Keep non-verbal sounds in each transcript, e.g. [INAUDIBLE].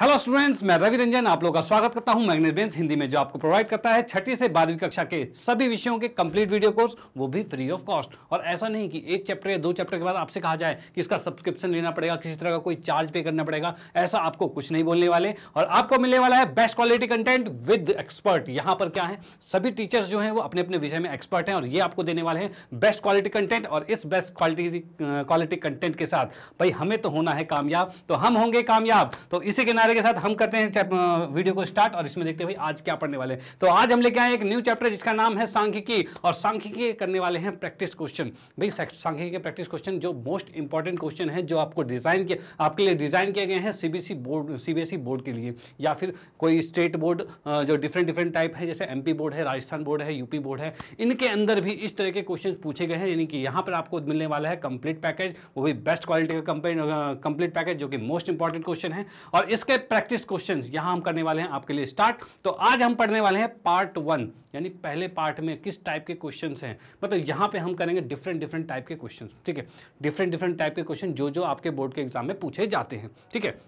Hello students मैं रवि रंजन आप लोगों का स्वागत करता हूं मैग्नेट बेंस हिंदी में जो आपको प्रोवाइड करता है छठी से बारहवीं कक्षा के सभी विषयों के कंप्लीट वीडियो कोर्स वो भी फ्री ऑफ कॉस्ट और ऐसा नहीं कि एक चैप्टर या दो चैप्टर के बाद आपसे कहा जाए कि इसका सब्सक्रिप्शन लेना पड़ेगा किसी तरह का कोई चार्ज पे करना पड़ेगा ऐसा आपको कुछ नहीं बोलने वाले और आपको मिलने वाला है best quality content with expert यहाँ पर क्या है सभी टीचर्स जो हैं वो अपने अपने विषय में एक्सपर्ट हैं और ये आपको देने वाले हैं बेस्ट क्वालिटी कंटेंट और इस बेस्ट क्वालिटी क्वालिटी कंटेंट के साथ भाई हमें तो होना है कामयाब तो हम होंगे कामयाब तो इसी किनारे इशारे के साथ हम करते हैं वीडियो को स्टार्ट और इसमें देखते हैं भाई आज क्या पढ़ने वाले हैं तो आज हम लेके आए एक न्यू चैप्टर जिसका नाम है सांख्यिकी और सांख्यिकी करने वाले हैं प्रैक्टिस क्वेश्चन भाई सांख्यिकी के प्रैक्टिस क्वेश्चन जो मोस्ट इंपॉर्टेंट क्वेश्चन है जो आपको डिजाइन किया आपके लिए डिजाइन किए गए हैं सीबीएसई बोर्ड सीबीएसई बोर्ड के लिए या फिर कोई स्टेट बोर्ड जो डिफरेंट डिफरेंट टाइप है जैसे एमपी बोर्ड है राजस्थान बोर्ड है यूपी बोर्ड है इनके अंदर भी इस तरह के क्वेश्चन पूछे गए हैं यानी कि यहाँ पर आपको मिलने वाला है कंप्लीट पैकेज वो भी बेस्ट क्वालिटी का कंप्लीट पैकेज जो कि मोस्ट इंपॉर्टेंट क्वेश्चन है और इसके प्रैक्टिस क्वेश्चंस यहां हम करने वाले हैं आपके लिए स्टार्ट तो आज हम पढ़ने वाले हैं पार्ट वन यानी पहले पार्ट में किस टाइप के क्वेश्चन हैं मतलब यहां पे हम करेंगे डिफरेंट डिफरेंट टाइप के क्वेश्चंस ठीक है डिफरेंट डिफरेंट टाइप के क्वेश्चन जो जो आपके बोर्ड के एग्जाम में पूछे जाते हैं ठीक है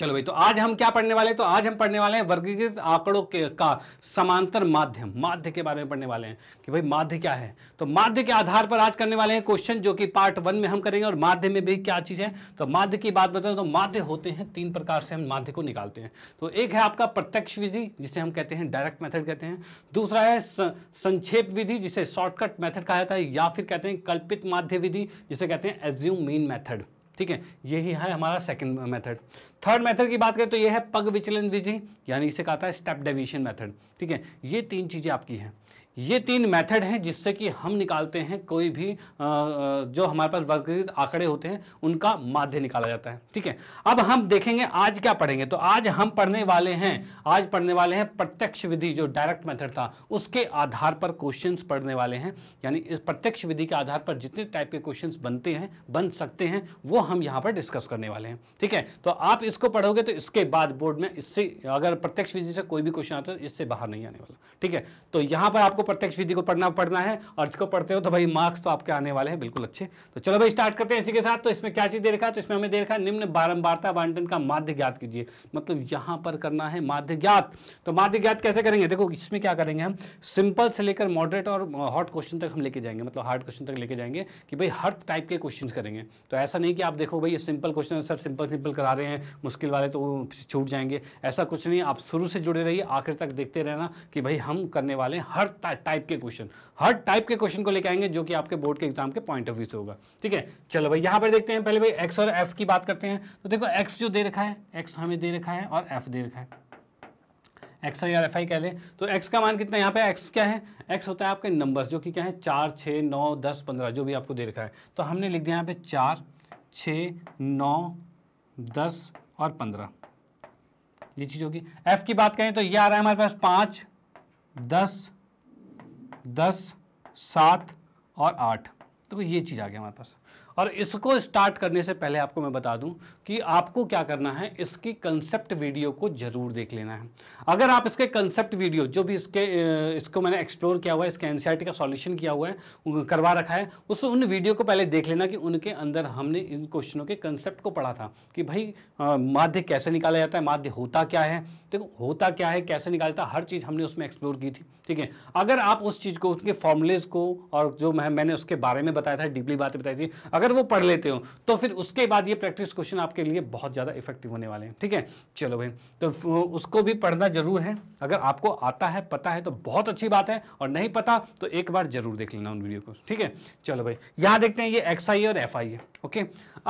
चलो भाई तो आज हम क्या पढ़ने वाले हैं तो आज हम पढ़ने वाले हैं वर्गीकृत आंकड़ों के का समांतर माध्यम माध्य के बारे में पढ़ने वाले हैं कि भाई माध्य क्या है तो माध्य के आधार पर आज करने वाले हैं क्वेश्चन जो कि पार्ट वन में हम करेंगे और माध्य में भी क्या चीज़ है तो माध्य की बात बताएं तो माध्य होते हैं तीन प्रकार से हम माध्य को निकालते हैं तो एक है आपका प्रत्यक्ष विधि जिसे हम कहते हैं डायरेक्ट मैथड कहते हैं दूसरा है संक्षेप विधि जिसे शॉर्टकट मैथड कहा जाता है या फिर कहते हैं कल्पित माध्य विधि जिसे कहते हैं एज्यूम मीन मैथड ठीक है यही है हमारा सेकंड मेथड थर्ड मेथड की बात करें तो ये है पग विचलन विधि यानी इसे कहता है स्टेप डेविएशन मेथड ठीक है ये तीन चीज़ें आपकी हैं ये तीन मेथड हैं जिससे कि हम निकालते हैं कोई भी जो हमारे पास वर्गीकृत आंकड़े होते हैं उनका माध्य निकाला जाता है ठीक है अब हम देखेंगे आज क्या पढ़ेंगे तो आज हम पढ़ने वाले हैं आज पढ़ने वाले हैं प्रत्यक्ष विधि जो डायरेक्ट मेथड था उसके आधार पर क्वेश्चन पढ़ने वाले हैं यानी इस प्रत्यक्ष विधि के आधार पर जितने टाइप के क्वेश्चन बनते हैं बन सकते हैं वो हम यहाँ पर डिस्कस करने वाले हैं ठीक है तो आप इसको पढ़ोगे तो इसके बाद बोर्ड में इससे अगर प्रत्यक्ष विधि से कोई भी क्वेश्चन आता है इससे बाहर नहीं आने वाला ठीक है तो यहाँ पर आपको प्रत्यक्ष विधि को पढ़ना पढ़ना है और इसको पढ़ते हो तो भाई मार्क्स तो आपके आने वाले हैं बिल्कुल अच्छे तो चलो भाई स्टार्ट करते हैं इसी के साथ तो इसमें क्या चीज़ दे रखा तो इसमें हमें दे रखा निम्न बारंबारता बांटन का माध्य ज्ञात कीजिए मतलब यहां पर करना है माध्य ज्ञात तो माध्य ज्ञात कैसे करेंगे देखो इसमें क्या करेंगे हम सिंपल से लेकर मॉडरेट और हॉट क्वेश्चन तक हम लेके जाएंगे मतलब हार्ड क्वेश्चन तक लेके जाएंगे कि भाई हर टाइप के क्वेश्चन करेंगे तो ऐसा नहीं कि आप देखो भाई ये simple question sir simple simple करा रहे हैं मुश्किल वाले तो छूट जाएंगे ऐसा कुछ नहीं आप शुरू से जुड़े रहिए आखिर तक देखते रहना कि भाई हम करने वाले हर टाइप के क्वेश्चन हर टाइप के क्वेश्चन को लेकर आएंगे जो कि आपके बोर्ड के एग्जाम के पॉइंट ऑफ व्यू से होगा ठीक है चलो भाई यहाँ पर देखते हैं पहले भाई एक्स और एफ की बात करते हैं तो देखो एक्स जो दे रखा है एक्स हमें दे रखा है और एफ दे रखा है एक्स या एफ आई कह लें तो एक्स का मान कितना यहाँ पे एक्स क्या है एक्स होता है आपके नंबर्स जो कि क्या है चार छः नौ दस पंद्रह जो भी आपको दे रखा है तो हमने लिख दिया यहाँ पे चार छः नौ दस और पंद्रह ये चीज़ होगी एफ की बात करें तो ये आ रहा है हमारे पास पाँच दस दस सात और आठ तो ये चीज़ आ गया हमारे पास और इसको स्टार्ट करने से पहले आपको मैं बता दूं कि आपको क्या करना है इसकी कंसेप्ट वीडियो को ज़रूर देख लेना है अगर आप इसके कंसेप्ट वीडियो जो भी इसके इसको मैंने एक्सप्लोर किया हुआ है इसके एन का सॉल्यूशन किया हुआ है करवा रखा है उस उन वीडियो को पहले देख लेना कि उनके अंदर हमने इन क्वेश्चनों के कंसेप्ट को पढ़ा था कि भाई माध्य कैसे निकाला जाता है माध्य होता क्या है देखो होता क्या है कैसे निकालता हर चीज़ हमने उसमें एक्सप्लोर की थी ठीक है अगर आप उस चीज़ को उसके फॉर्मुलेज को और जो मैंने उसके बारे में बताया था डीपली बातें बताई थी अगर अगर वो पढ़ लेते हो तो फिर उसके बाद ये प्रैक्टिस क्वेश्चन आपके लिए बहुत ज़्यादा इफेक्टिव होने वाले हैं ठीक है चलो भाई तो उसको भी पढ़ना जरूर है अगर आपको आता है पता है तो बहुत अच्छी बात है और नहीं पता तो एक बार जरूर देख लेना उन वीडियो को ठीक है चलो भाई यहाँ देखते हैं ये एक्स आई और एफ आई है ओके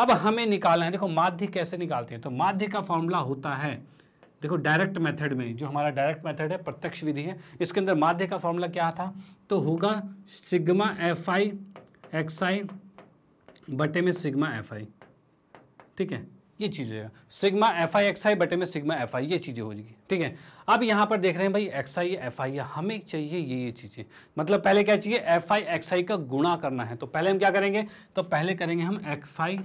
अब हमें निकालना है देखो माध्य कैसे निकालते हैं तो माध्य का फॉर्मूला होता है देखो डायरेक्ट मेथड में जो हमारा डायरेक्ट मेथड है प्रत्यक्ष विधि है इसके अंदर माध्य का फॉर्मूला क्या था तो होगा sigma F I X I बटे में सिग्मा एफ आई ठीक है ये चीज़ होगा sigma F I X I बटे में सिग्मा एफ आई ये चीज़ें हो जाएगी ठीक है अब यहाँ पर देख रहे हैं भाई एक्स आई एफ आई हमें चाहिए ये ये चीज़ें मतलब पहले क्या चाहिए एफ आई एक्स आई का गुणा करना है तो पहले हम क्या करेंगे तो पहले करेंगे हम एफ आई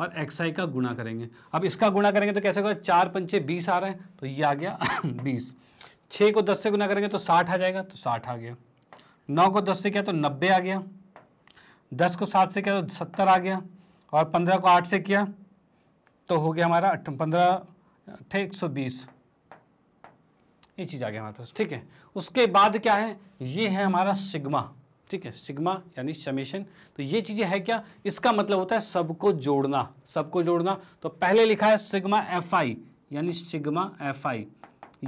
और एक्स आई का गुणा करेंगे अब इसका गुणा करेंगे तो कैसे होगा चार पंचे बीस आ रहे हैं तो ये आ गया [COUGHS] बीस छः को दस से गुना करेंगे तो साठ आ जाएगा तो साठ आ गया नौ को दस से क्या तो नब्बे आ गया दस को सात से किया तो सत्तर आ गया और पंद्रह को आठ से किया तो हो गया हमारा पंद्रह थे एक सौ बीस ये चीज़ आ गया हमारे पास ठीक है उसके बाद क्या है ये है हमारा सिग्मा ठीक है सिग्मा यानी समेशन तो ये चीज़ें है क्या इसका मतलब होता है सबको जोड़ना सबको जोड़ना तो पहले लिखा है सिग्मा एफ आई यानी सिग्मा एफ आई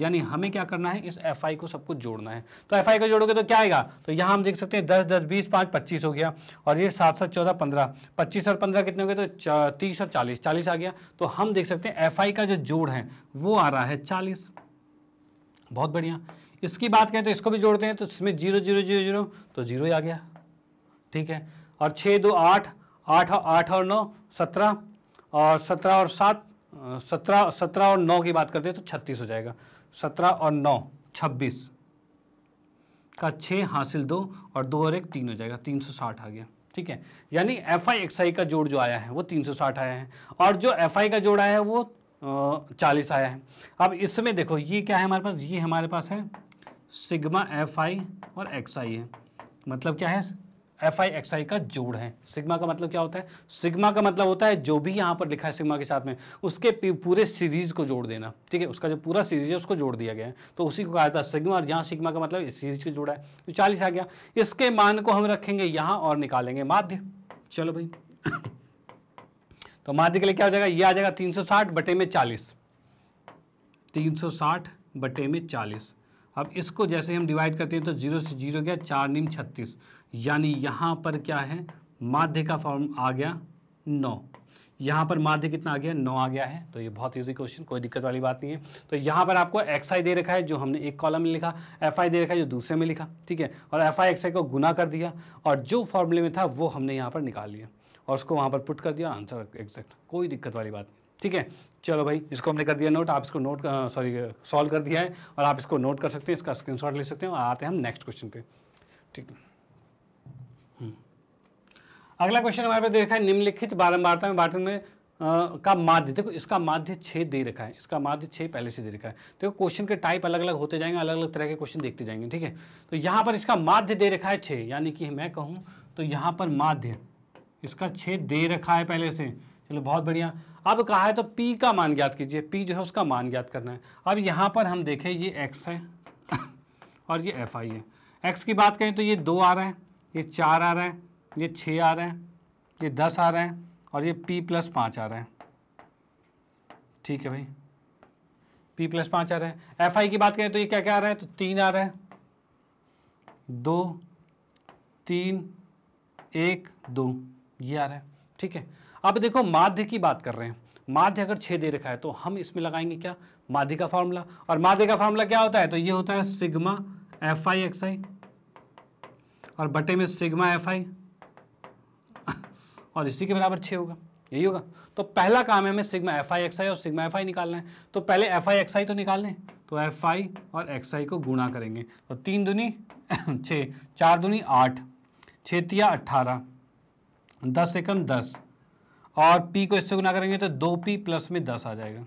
यानी हमें क्या करना है इस एफ को सब कुछ जोड़ना है तो एफ को जोड़ोगे तो क्या आएगा तो यहाँ हम देख सकते हैं दस दस बीस पाँच पच्चीस हो गया और ये सात सात चौदह पंद्रह पच्चीस और पंद्रह कितने हो गए तो तीस और चालीस चालीस आ गया तो हम देख सकते हैं एफ का जो जोड़ है वो आ रहा है चालीस बहुत बढ़िया इसकी बात करें तो इसको भी जोड़ते हैं तो इसमें जीरो जीरो जीरो जीरो तो जीरो ही आ गया ठीक है और छः दो आठ आठ आठ और नौ सत्रह और सत्रह और सात सत्रह सत्रह और नौ की बात करते हैं तो छत्तीस हो जाएगा सत्रह और नौ छब्बीस का छः हासिल दो और दो और एक तीन हो जाएगा तीन सौ साठ आ गया ठीक है यानी एफ आई एक्स आई का जोड़ जो आया है वो तीन सौ साठ आया है और जो एफ आई का जोड़ आया है वो चालीस आया है अब इसमें देखो ये क्या है हमारे पास ये हमारे पास है सिग्मा एफ आई और एक्स आई है मतलब क्या है एफ आई एक्स आई का जोड़ है सिग्मा का मतलब क्या होता है सिग्मा का मतलब होता है जो भी यहाँ पर लिखा है सिग्मा के साथ में उसके पूरे सीरीज को जोड़ देना ठीक है उसका जो पूरा सीरीज है उसको जोड़ दिया गया है तो उसी को कहा था सिग्मा और यहाँ सिग्मा का मतलब इस सीरीज को जोड़ा है तो चालीस आ गया इसके मान को हम रखेंगे यहाँ और निकालेंगे माध्य चलो भाई [COUGHS] तो माध्य के लिए क्या हो जाएगा ये आ जाएगा तीन सौ साठ बटे में चालीस तीन सौ साठ बटे में चालीस अब इसको जैसे हम डिवाइड करते हैं तो जीरो से जीरो गया चार निम छत्तीस यानी यहाँ पर क्या है माध्य का फॉर्म आ गया नौ यहाँ पर माध्य कितना आ गया नौ आ गया है तो ये बहुत इजी क्वेश्चन कोई दिक्कत वाली बात नहीं है तो यहाँ पर आपको एक्स आई दे रखा है जो हमने एक कॉलम में लिखा एफ आई दे रखा है जो दूसरे में लिखा ठीक है और एफ आई एक्स आई को गुना कर दिया और जो फॉर्मूले में था वो हमने यहाँ पर निकाल लिया और उसको वहाँ पर पुट कर दिया आंसर एग्जैक्ट कोई दिक्कत वाली बात नहीं ठीक है चलो भाई इसको हमने कर दिया नोट आप इसको नोट सॉरी सॉल्व कर दिया है और आप इसको नोट कर सकते हैं इसका स्क्रीनशॉट ले सकते हैं और आते हैं हम नेक्स्ट क्वेश्चन पे ठीक है हम्म। अगला क्वेश्चन हमारे पास देखा है निम्नलिखित बारंबारता में बाटन में आ, का माध्य देखो इसका माध्य छः दे रखा है इसका माध्य छः पहले से दे रखा है देखो क्वेश्चन के टाइप अलग अलग होते जाएंगे अलग अलग तरह के क्वेश्चन देखते जाएंगे ठीक है तो यहाँ पर इसका माध्य दे रखा है छः यानी कि मैं कहूँ तो यहाँ पर माध्य इसका छः दे रखा है पहले से चलो बहुत बढ़िया अब कहा है तो पी का मान ज्ञात कीजिए पी जो है उसका मान ज्ञात करना है अब यहाँ पर हम देखें ये एक्स है [COUGHS] और ये एफ आई है एक्स की बात करें तो ये दो आ रहे हैं ये चार आ रहे हैं ये छः आ रहे हैं ये दस आ रहे हैं और ये पी प्लस पाँच आ रहे हैं ठीक है भाई पी प्लस पाँच आ रहे हैं एफ आई की बात करें तो ये क्या क्या आ रहा है तो तीन आ रहे हैं दो तीन एक दो ये आ रहा है ठीक है अब देखो माध्य की बात कर रहे हैं माध्य अगर छः दे रखा है तो हम इसमें लगाएंगे क्या माध्य का फॉर्मूला और माध्य का फॉर्मूला क्या होता है तो ये होता है sigma F I X I और बटे में सिग्मा एफ आई और इसी के बराबर छः होगा यही होगा तो पहला काम है हमें sigma F I X I और सिग्मा एफ आई निकालना है तो पहले एफ आई एक्स आई तो निकाल लें तो एफ आई और एक्स आई को गुणा करेंगे तो तीन दुनी छः चार दुनी आठ छः अठारह अट्ठारह दस एकम दस और पी को इससे गुना करेंगे तो दो पी प्लस में दस आ जाएगा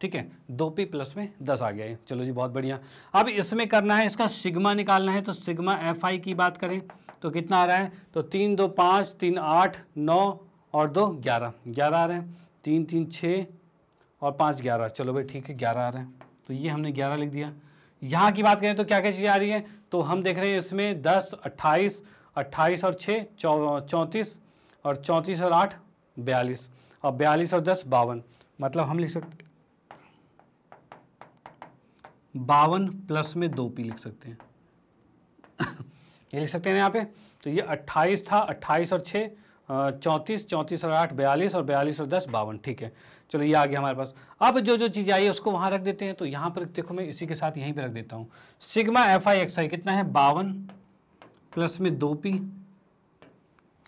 ठीक है दो पी प्लस में दस आ गया है चलो जी बहुत बढ़िया अब इसमें करना है इसका सिग्मा निकालना है तो सिग्मा एफ आई की बात करें तो कितना आ रहा है तो तीन दो पाँच तीन आठ नौ और दो ग्यारह ग्यारह आ रहे हैं तीन तीन छः और पाँच ग्यारह चलो भाई ठीक है ग्यारह आ रहे हैं तो ये हमने ग्यारह लिख दिया यहाँ की बात करें तो क्या क्या चीज़ें आ रही है तो हम देख रहे हैं इसमें दस अट्ठाईस अट्ठाईस और छः चौ चौंतीस और चौंतीस और आठ बयालीस और बयालीस और दस बावन मतलब हम लिख सकते बावन प्लस में दो पी लिख सकते हैं [COUGHS] ये लिख सकते हैं यहाँ पे तो ये अट्ठाईस था अट्ठाईस और छः चौंतीस चौंतीस और आठ बयालीस और बयालीस और दस बावन ठीक है चलो ये आ गया हमारे पास अब जो जो चीज़ आई है उसको वहाँ रख देते हैं तो यहाँ पर देखो मैं इसी के साथ यहीं पर रख देता हूँ sigma F I X I कितना है बावन प्लस में दो पी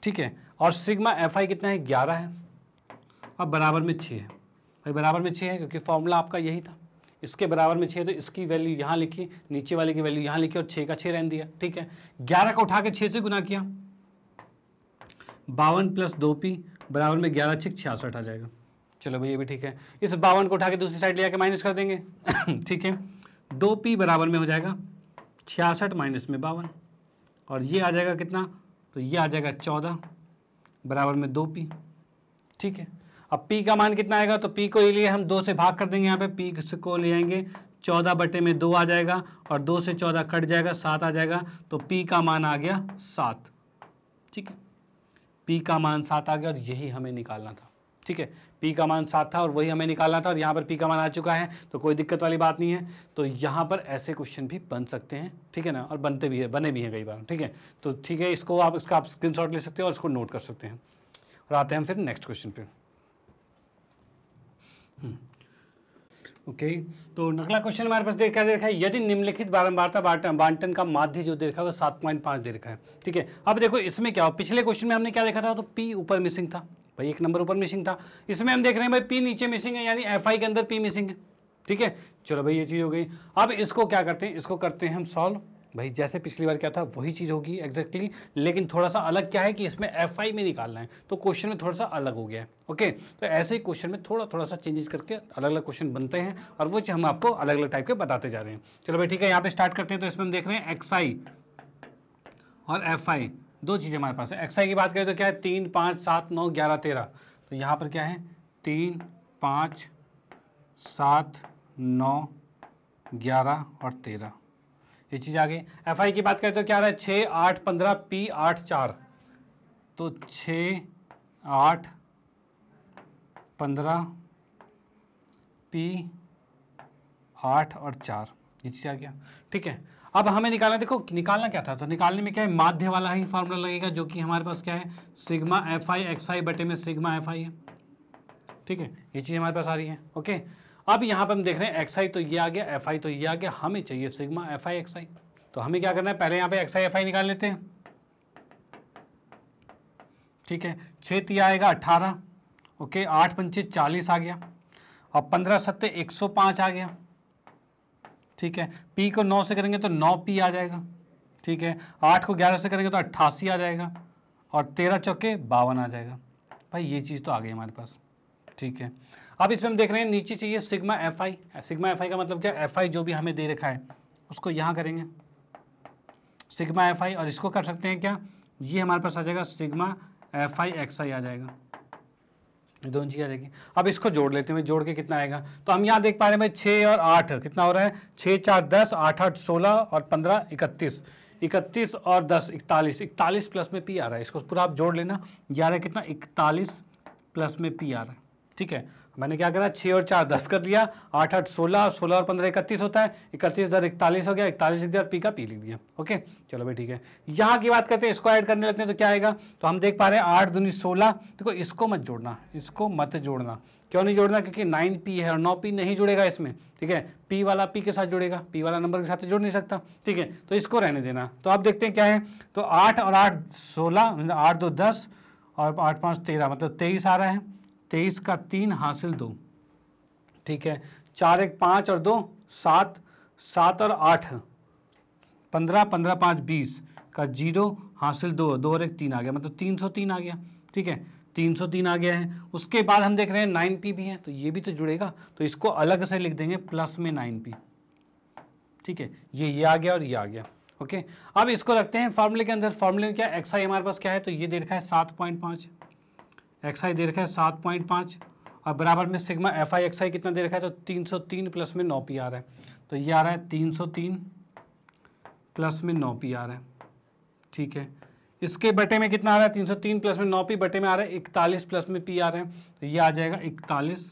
ठीक है और सिग्मा एफ आई कितना है ग्यारह है और बराबर में छः है भाई बराबर में छः है क्योंकि फॉर्मूला आपका यही था इसके बराबर में छः तो इसकी वैल्यू यहाँ लिखी नीचे वाले की वैल्यू यहाँ लिखी और छः का छः रहने दिया ठीक है ग्यारह को उठा के छः से गुना किया बावन प्लस दो पी बराबर में ग्यारह छः छियासठ आ जाएगा चलो भाई ये भी ठीक है इस बावन को उठा के दूसरी साइड ले आके माइनस कर देंगे [COUGHS] ठीक है दो पी बराबर में हो जाएगा छियासठ माइनस में बावन और ये आ जाएगा कितना तो ये आ जाएगा चौदह बराबर में दो पी ठीक है अब पी का मान कितना आएगा तो पी को लिए हम दो से भाग कर देंगे यहाँ पे पी को ले आएंगे चौदह बटे में दो आ जाएगा और दो से चौदह कट जाएगा सात आ जाएगा तो पी का मान आ गया सात ठीक है पी का मान सात आ गया और यही हमें निकालना था ठीक है पी का मान सात था और वही हमें निकालना था और यहाँ पर पी का मान आ चुका है तो कोई दिक्कत वाली बात नहीं है तो यहाँ पर ऐसे क्वेश्चन भी बन सकते हैं ठीक है ना और बनते भी है बने भी हैं कई बार ठीक है तो ठीक है इसको आप इसका आप स्क्रीन ले सकते हैं और इसको नोट कर सकते हैं और आते हैं फिर नेक्स्ट क्वेश्चन पे ओके हम्म। okay. तो नकला क्वेश्चन हमारे पास देखा दे रखा है यदि निम्नलिखित बारंबारता बांटन बांटन का माध्य जो दे रखा है वो सात पॉइंट पाँच दे रखा है ठीक है अब देखो इसमें क्या हो पिछले क्वेश्चन में हमने क्या देखा था तो पी ऊपर मिसिंग था भाई एक नंबर ऊपर मिसिंग था इसमें हम देख रहे हैं भाई पी नीचे मिसिंग है यानी एफ के अंदर पी मिसिंग है ठीक है चलो भाई ये चीज़ हो गई अब इसको क्या करते हैं इसको करते हैं हम सॉल्व भाई जैसे पिछली बार क्या था वही चीज़ होगी एग्जैक्टली लेकिन थोड़ा सा अलग क्या है कि इसमें एफ आई में निकालना है तो क्वेश्चन में थोड़ा सा अलग हो गया है ओके तो ऐसे ही क्वेश्चन में थोड़ा थोड़ा सा चेंजेस करके अलग अलग क्वेश्चन बनते हैं और वो हम आपको अलग अलग टाइप के बताते जा रहे हैं चलो भाई ठीक है यहाँ पे स्टार्ट करते हैं तो इसमें हम देख रहे हैं एक्स और एफ दो चीज़ें हमारे पास है आई की बात करें तो क्या है तीन पाँच सात नौ ग्यारह तेरह तो यहाँ पर क्या है तीन पाँच सात नौ ग्यारह और तेरह ये चीज़ आ गई एफ की बात करें तो क्या रहा है छः आठ पंद्रह पी आठ चार तो छ आठ पंद्रह पी आठ और चार ये चीज़ आ गया ठीक है अब हमें निकालना देखो निकालना क्या था तो निकालने में क्या है माध्य वाला ही फॉर्मूला लगेगा जो कि हमारे पास क्या है sigma F I X I बटे में सिग्मा एफ आई है ठीक है ये चीज़ हमारे पास आ रही है ओके अब यहाँ पर हम देख रहे हैं एक्स आई तो ये आ गया एफ आई तो ये आ गया हमें चाहिए sigma F I X I तो हमें क्या करना है पहले यहाँ पे एक्स आई एफ आई निकाल लेते हैं ठीक है छह तीन आएगा अट्ठारह ओके आठ पंचे चालीस आ गया और पंद्रह सत्ते एक सौ पाँच आ गया ठीक है पी को नौ से करेंगे तो नौ पी आ जाएगा ठीक है आठ को ग्यारह से करेंगे तो अट्ठासी आ जाएगा और तेरह चौके बावन आ जाएगा भाई ये चीज़ तो आ गई हमारे पास ठीक है अब इसमें हम देख रहे हैं नीचे चाहिए sigma F I sigma F I का मतलब क्या एफ आई जो भी हमें दे रखा है उसको यहाँ करेंगे सिग्मा एफ आई और इसको कर सकते हैं क्या ये हमारे पास आ जाएगा sigma F I X I आ जाएगा दोनों चीज़ें आ जाएगी अब इसको जोड़ लेते हैं जोड़ के कितना आएगा तो हम यहाँ देख पा रहे हैं भाई छः और आठ कितना हो रहा है छः चार दस आठ आठ सोलह और पंद्रह इकतीस इकतीस और दस इकतालीस इकतालीस प्लस में पी आ रहा है इसको पूरा आप जोड़ लेना ग्यारह कितना इकतालीस प्लस में पी आ रहा है ठीक है मैंने क्या करा छः और चार दस कर लिया आठ आठ सोलह और सोलह और पंद्रह इकतीस होता है इकतीस हज़ार इकतालीस हो गया इकतालीस लिख दिया पी का पी लिख दिया ओके चलो भाई ठीक है यहाँ की बात करते हैं इसको ऐड करने लगते हैं तो क्या आएगा तो हम देख पा रहे हैं आठ दूनी सोलह देखो इसको मत जोड़ना इसको मत जोड़ना क्यों नहीं जोड़ना क्योंकि नाइन पी है और नौ पी नहीं जुड़ेगा इसमें ठीक है पी वाला पी के साथ जुड़ेगा पी वाला नंबर के साथ जुड़ तो जोड़ नहीं सकता ठीक है तो इसको रहने देना तो आप देखते हैं क्या है तो आठ और आठ सोलह आठ दो दस और आठ पाँच तेरह मतलब तेईस आ रहा है तेईस का तीन हासिल दो ठीक है चार एक पाँच और दो सात सात और आठ पंद्रह पंद्रह पाँच बीस का जीरो हासिल दो दो और एक तीन आ गया मतलब तीन सौ तीन आ गया ठीक है तीन सौ तीन आ गया है उसके बाद हम देख रहे हैं नाइन पी भी है तो ये भी तो जुड़ेगा तो इसको अलग से लिख देंगे प्लस में नाइन पी ठीक है ये ये आ गया और ये आ गया ओके अब इसको रखते हैं फॉर्मूले के अंदर फॉर्मूले में क्या एक्स आई हमारे पास क्या है तो ये दे रखा है सात पॉइंट पाँच एक्स आई दे रखा है सात पॉइंट पाँच और बराबर में sigma F I X I कितना दे रखा है तो तीन सौ तीन प्लस में नौ पी आर है तो ये आ रहा है तीन सौ तीन प्लस में नौ पी आर है ठीक है इसके बटे में कितना आ रहा है तीन सौ तीन प्लस में नौ पी बटे में आ रहा है इकतालीस प्लस में पी आ रहा है तो ये आ जाएगा इकतालीस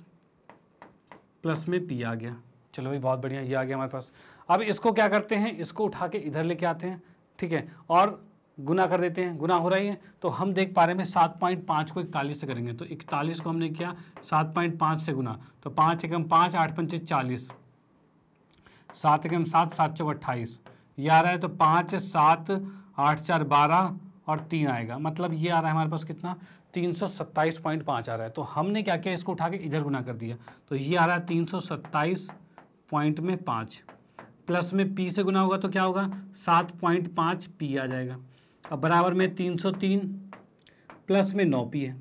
प्लस में पी आ गया चलो भाई बहुत बढ़िया ये आ गया हमारे पास अब इसको क्या करते हैं इसको उठा के इधर लेके आते हैं ठीक है और गुना कर देते हैं गुना हो रही है तो हम देख पा रहे हैं सात पॉइंट पाँच को इकतालीस से करेंगे तो इकतालीस को हमने किया सात पॉइंट पाँच से गुना तो पाँच एकम पाँच आठ पंच चालीस सात एकम सात सात चौ अट्ठाईस ये आ रहा है तो पाँच सात आठ चार बारह और तीन आएगा मतलब ये आ रहा है हमारे पास कितना तीन सौ सत्ताईस पॉइंट पाँच आ रहा है तो हमने क्या किया इसको उठा के इधर गुना कर दिया तो ये आ रहा है तीन सौ सत्ताईस पॉइंट में पाँच प्लस में पी से गुना होगा तो क्या होगा सात पॉइंट पाँच पी आ जाएगा अब बराबर में तीन सौ तीन प्लस में नौ पी है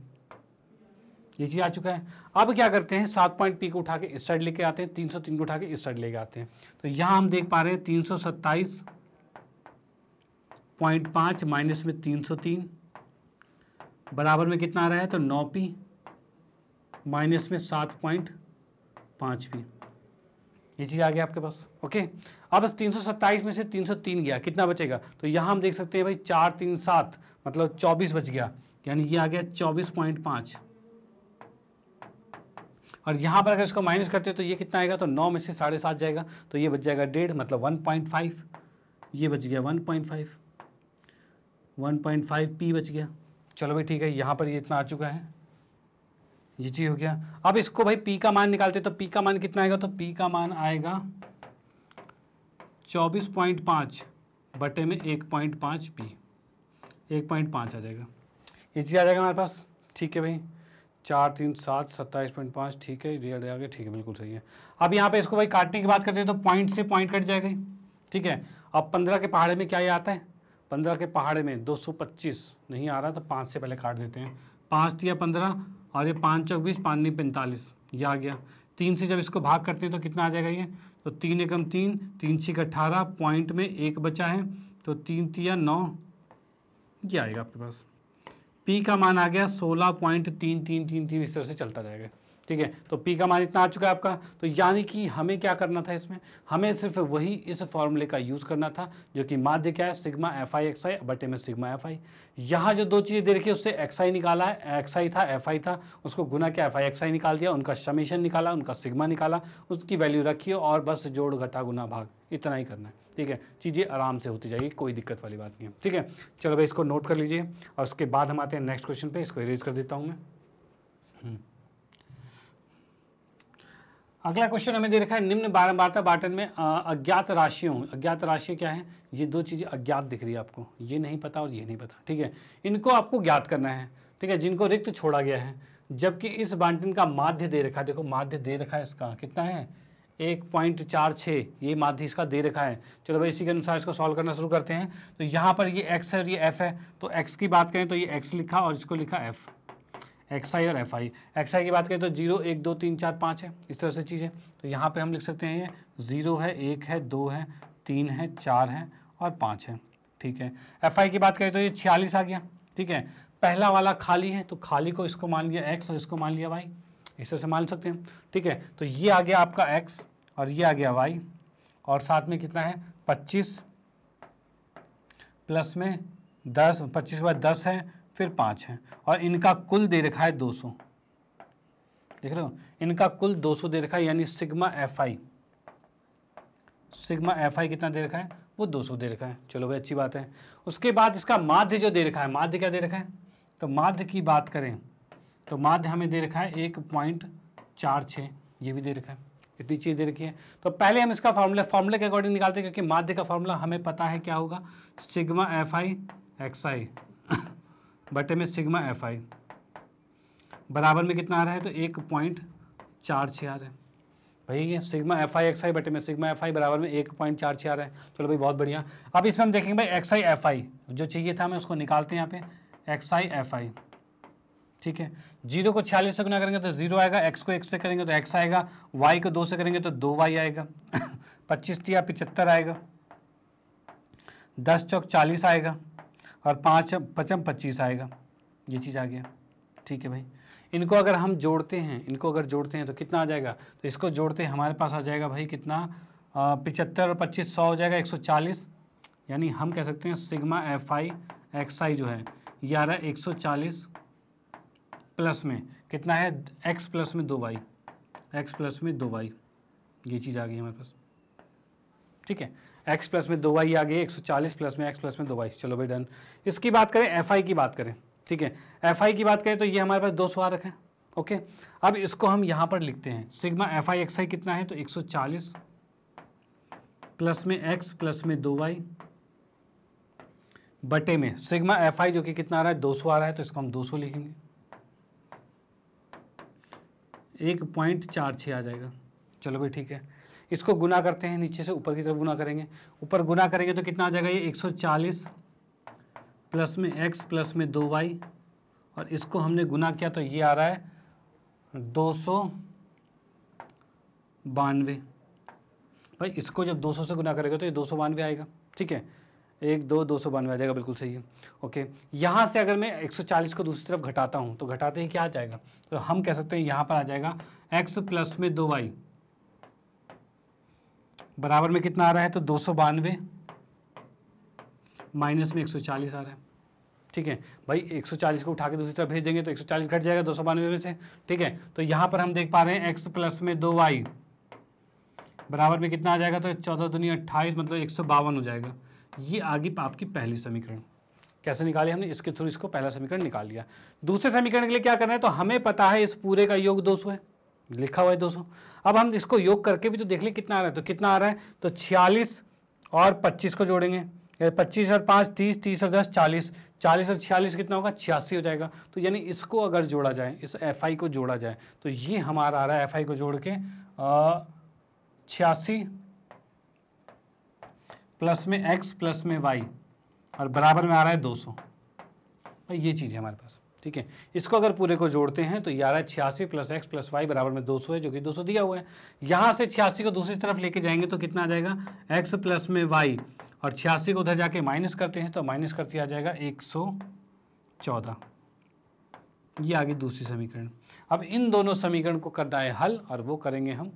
ये चीज़ आ चुका है अब क्या करते हैं सात पॉइंट पी को उठा के इस साइड लेके आते हैं तीन सौ तीन को उठा के इस साइड लेके आते हैं तो यहाँ हम देख पा रहे हैं तीन सौ सत्ताईस पॉइंट पाँच माइनस में तीन सौ तीन बराबर में कितना आ रहा है तो नौ पी माइनस में सात पॉइंट पाँच पी ये चीज़ आ गया आपके पास ओके अब बस 327 में से 303 गया कितना बचेगा तो यहां हम देख सकते हैं भाई चार तीन सात मतलब 24 बच गया यानी ये आ गया 24.5 और यहां पर अगर इसको माइनस करते हैं तो ये कितना आएगा तो नौ में से साढ़े सात जाएगा तो ये बच जाएगा डेढ़ मतलब वन पॉइंट फाइव ये बच गया one point five one point five P बच गया चलो भाई ठीक है यहाँ पर ये इतना आ चुका है ये जी हो गया अब इसको भाई पी का मान निकालते तो पी का मान कितना आएगा तो पी का मान आएगा चौबीस पॉइंट पाँच बटे में एक पॉइंट पाँच पी एक पॉइंट पाँच आ जाएगा ये चीज़ आ जाएगा हमारे पास ठीक है भाई चार तीन सात सत्ताईस पॉइंट पाँच ठीक है रियल आ गया ठीक है बिल्कुल सही है अब यहाँ पे इसको भाई काटने की बात करते हैं तो पॉइंट से पॉइंट कट जाएगा ठीक है अब पंद्रह के पहाड़े में क्या ये आता है पंद्रह के पहाड़े में दो सौ पच्चीस नहीं आ रहा तो पाँच से पहले काट देते हैं पाँच दिया पंद्रह और ये पाँच चौक बीस पाँच पैंतालीस ये आ गया तीन से जब इसको भाग करते हैं तो कितना आ जाएगा ये तो तीन एकम तीन तीन छः अट्ठारह पॉइंट में एक बचा है तो तीन तिया नौ ये आएगा आपके पास पी का मान आ गया सोलह पॉइंट तीन तीन तीन तीन इस तरह से चलता जाएगा ठीक है तो पी का मान इतना आ चुका है आपका तो यानी कि हमें क्या करना था इसमें हमें सिर्फ वही इस फॉर्मूले का यूज़ करना था जो कि माध्य क्या है sigma F I X I बटे में सिग्मा एफ आई यहाँ जो दो चीज़ें दे रखी उससे एक्स आई निकाला है एक्स आई था एफ आई था उसको गुना क्या एफ आई एक्स आई निकाल दिया उनका समीशन निकाला उनका सिग्मा निकाला उसकी वैल्यू रखिए और बस जोड़ घटा गुना भाग इतना ही करना है ठीक है चीज़ें आराम से होती जाएगी कोई दिक्कत वाली बात नहीं है ठीक है चलो भाई इसको नोट कर लीजिए और उसके बाद हम आते हैं नेक्स्ट क्वेश्चन पे इसको इरेज कर देता हूँ मैं हम्म। अगला क्वेश्चन हमें दे रखा है निम्न बारंबारता बाटन में अज्ञात राशियों अज्ञात राशि क्या है ये दो चीज़ें अज्ञात दिख रही है आपको ये नहीं पता और ये नहीं पता ठीक है इनको आपको ज्ञात करना है ठीक है जिनको रिक्त छोड़ा गया है जबकि इस बांटन का माध्य दे रखा है देखो माध्य दे रखा है इसका कितना है एक पॉइंट चार छः ये माध्य इसका दे रखा है चलो भाई इसी के अनुसार इसको सॉल्व करना शुरू करते हैं तो यहाँ पर ये एक्स है और ये एफ है तो एक्स की बात करें तो ये एक्स लिखा और इसको लिखा एफ़ एक्स आई और एफ आई एक्स आई की बात करें तो जीरो एक दो तीन चार पाँच है इस तरह से चीज़ें तो यहाँ पे हम लिख सकते हैं ये ज़ीरो है एक है दो है तीन है चार है और पाँच है ठीक है एफ आई की बात करें तो ये छियालीस आ गया ठीक है पहला वाला खाली है तो खाली को इसको मान लिया एक्स और इसको मान लिया वाई इस तरह से मान सकते हैं ठीक है तो ये आ गया आपका एक्स और ये आ गया वाई और साथ में कितना है पच्चीस प्लस में दस पच्चीस के बाद दस है फिर पाँच है और इनका कुल दे रखा है दो सौ देख रहे हो इनका कुल दो सौ दे रखा है यानी sigma F I sigma F I कितना दे रखा है वो दो सौ दे रखा है चलो भाई अच्छी बात है उसके बाद इसका माध्य जो दे रखा है माध्य क्या दे रखा है तो माध्य की बात करें तो माध्य हमें दे रखा है एक पॉइंट चार छः ये भी दे रखा है इतनी चीज़ दे रखी है तो पहले हम इसका फॉर्मूला फॉर्मूले के अकॉर्डिंग निकालते हैं क्योंकि माध्य का फॉर्मूला हमें पता है क्या होगा sigma F I X I बटे में सिग्मा एफ आई बराबर में कितना आ रहा है तो एक पॉइंट चार छः आ रहा है भाई ये sigma F I X I बटे में सिग्मा एफ आई बराबर में एक पॉइंट चार छः आ रहा है चलो भाई बहुत बढ़िया अब इसमें हम देखेंगे भाई एक्स आई एफ आई जो चाहिए था हमें उसको निकालते हैं यहाँ पे एक्स आई एफ आई ठीक है जीरो को छियालीस से गुना करेंगे तो जीरो आएगा एक्स को एक से करेंगे तो एक्स आएगा वाई को दो से करेंगे तो दो वाई आएगा [LAUGHS] पच्चीस या पिचहत्तर आएगा दस चौक चालीस आएगा और पाँच पचम पच्चीस आएगा ये चीज़ आ गया ठीक है भाई इनको अगर हम जोड़ते हैं इनको अगर जोड़ते हैं तो कितना आ जाएगा तो इसको जोड़ते हैं हमारे पास आ जाएगा भाई कितना पिचहत्तर और पच्चीस सौ हो जाएगा एक सौ चालीस यानी हम कह सकते हैं sigma F I X I जो है ग्यारह एक सौ चालीस प्लस में कितना है एक्स प्लस में दो वाई एक्स प्लस में दो वाई ये चीज़ आ गई हमारे पास ठीक है एक्स प्लस में दो वाई आ गई 140 प्लस में एक्स प्लस में दो वाई चलो भाई डन इसकी बात करें एफ की बात करें ठीक है एफ की बात करें तो ये हमारे पास दो सौ आ रखा ओके अब इसको हम यहाँ पर लिखते हैं sigma F I X I कितना है तो 140 प्लस में एक्स प्लस में दो वाई बटे में सिग्मा एफ आई जो कि कितना आ रहा है सौ आ रहा है तो इसको हम सौ लिखेंगे एक पॉइंट चार छः आ जाएगा चलो भाई ठीक है इसको गुना करते हैं नीचे से ऊपर की तरफ गुना करेंगे ऊपर गुना करेंगे तो कितना आ जाएगा ये 140 प्लस में x प्लस में दो वाई और इसको हमने गुना किया तो ये आ रहा है दो सौ बानवे भाई इसको जब 200 से गुना करेगा तो ये दो सौ बानवे आएगा ठीक है एक दो दो सौ बानवे आ जाएगा बिल्कुल सही है ओके यहाँ से अगर मैं 140 को दूसरी तरफ घटाता हूँ तो घटाते ही क्या आ जाएगा तो हम कह सकते हैं यहाँ पर आ जाएगा x प्लस में दो वाई बराबर में कितना आ रहा है तो दो सौ बानवे माइनस में एक सौ चालीस आ रहा है ठीक है भाई 140 को उठा के दूसरी तरफ भेज देंगे तो 140 घट जाएगा दो सौ बानवे में से ठीक है तो यहाँ पर हम देख पा रहे हैं एक्स प्लस में दो वाई बराबर में कितना आ जाएगा तो चौदह दुनिया अट्ठाईस मतलब एक हो जाएगा ये आगे आपकी पहली समीकरण कैसे निकाले हमने इसके थ्रू इसको पहला समीकरण निकाल लिया दूसरे समीकरण के लिए क्या करना है तो हमें पता है इस पूरे का योग दो है लिखा हुआ है दो अब हम इसको योग करके भी तो देख लें कितना आ रहा है तो कितना आ रहा है तो छियालीस और पच्चीस को जोड़ेंगे पच्चीस और पाँच तीस तीस और दस चालीस चालीस और छियालीस कितना होगा छियासी हो जाएगा तो यानी इसको अगर जोड़ा जाए इस एफ आई को जोड़ा जाए तो ये हमारा आ रहा है एफ आई को जोड़ के छियासी प्लस में एक्स प्लस में वाई और बराबर में आ रहा है दो सौ तो ये चीज़ है हमारे पास ठीक है इसको अगर पूरे को जोड़ते हैं तो ग्यारह छियासी प्लस एक्स प्लस वाई बराबर में 200 है जो कि 200 दिया हुआ है यहाँ से छियासी को दूसरी तरफ लेके जाएंगे तो कितना आ जाएगा एक्स प्लस में वाई और छियासी को उधर जाके माइनस करते हैं तो माइनस करते आ जाएगा एक सौ चौदह ये आगे दूसरी समीकरण अब इन दोनों समीकरण को करना है हल और वो करेंगे हम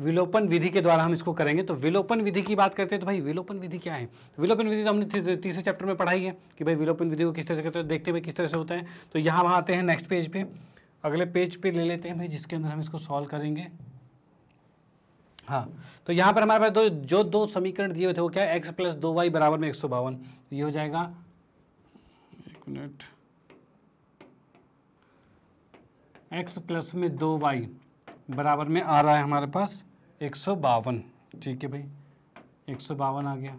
विलोपन विधि के द्वारा हम इसको करेंगे तो विलोपन विधि की बात करते हैं तो भाई विलोपन विधि क्या है विलोपन विधि तो हमने तीसरे चैप्टर में पढ़ाई है कि भाई विलोपन विधि को किस तरह से करते हैं देखते हुए किस तरह से होते हैं तो यहाँ वहाँ आते हैं नेक्स्ट पेज पे अगले पेज पे ले लेते हैं भाई जिसके अंदर हम इसको सॉल्व करेंगे हाँ तो यहाँ पर हमारे पास दो जो दो समीकरण दिए हुए थे वो क्या है एक्स प्लस दो वाई बराबर में एक सौ बावन ये हो जाएगा मिनट एक्स प्लस में दो वाई बराबर में आ रहा है हमारे पास एक सौ बावन ठीक है भाई एक सौ बावन आ गया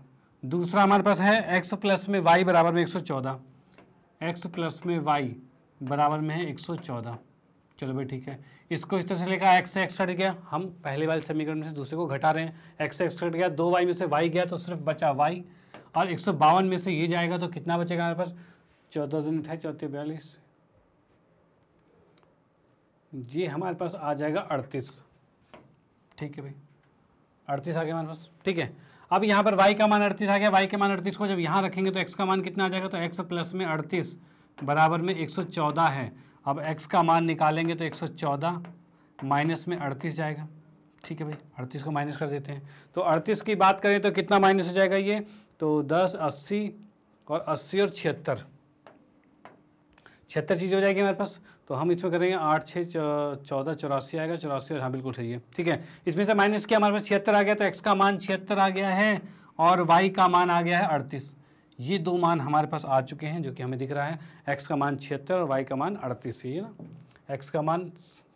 दूसरा हमारे पास है एक्स प्लस में वाई बराबर में एक सौ चौदह एक्स प्लस में वाई बराबर में है एक सौ चौदह चलो भाई ठीक है इसको इस तरह से लेकर एक्स से एक्स कट गया हम पहले वाले समीकरण में से दूसरे को घटा रहे हैं एक्स से एक्स कट गया दो वाई में से वाई गया तो सिर्फ बचा वाई और एक में से ये जाएगा तो कितना बचेगा हमारे पास चौदह दिन अठाई चौथे बयालीस जी हमारे पास आ जाएगा अड़तीस ठीक है भाई अड़तीस आ गया हमारे पास ठीक है अब यहाँ पर y का मान अड़तीस आ गया y के मान अड़तीस को जब यहाँ रखेंगे तो x का मान कितना आ जाएगा तो x प्लस में अड़तीस बराबर में 114 है अब x का मान निकालेंगे तो 114 माइनस में अड़तीस जाएगा ठीक है भाई अड़तीस को माइनस कर देते हैं तो अड़तीस की बात करें तो कितना माइनस हो जाएगा ये तो दस अस्सी और अस्सी और छिहत्तर छिहत्तर चीज़ हो जाएगी हमारे पास तो हम इसमें करेंगे आठ छः चौदह चौरासी आएगा चौरासी और हाँ बिल्कुल सही है ठीक है इसमें से माइनस किया हमारे पास छिहत्तर आ गया तो एक्स का मान छिहत्तर आ गया है और वाई का मान आ गया है अड़तीस ये दो मान हमारे पास आ चुके हैं जो कि हमें दिख रहा है एक्स का मान छिहत्तर और वाई का मान अड़तीस ये ना एक्स का मान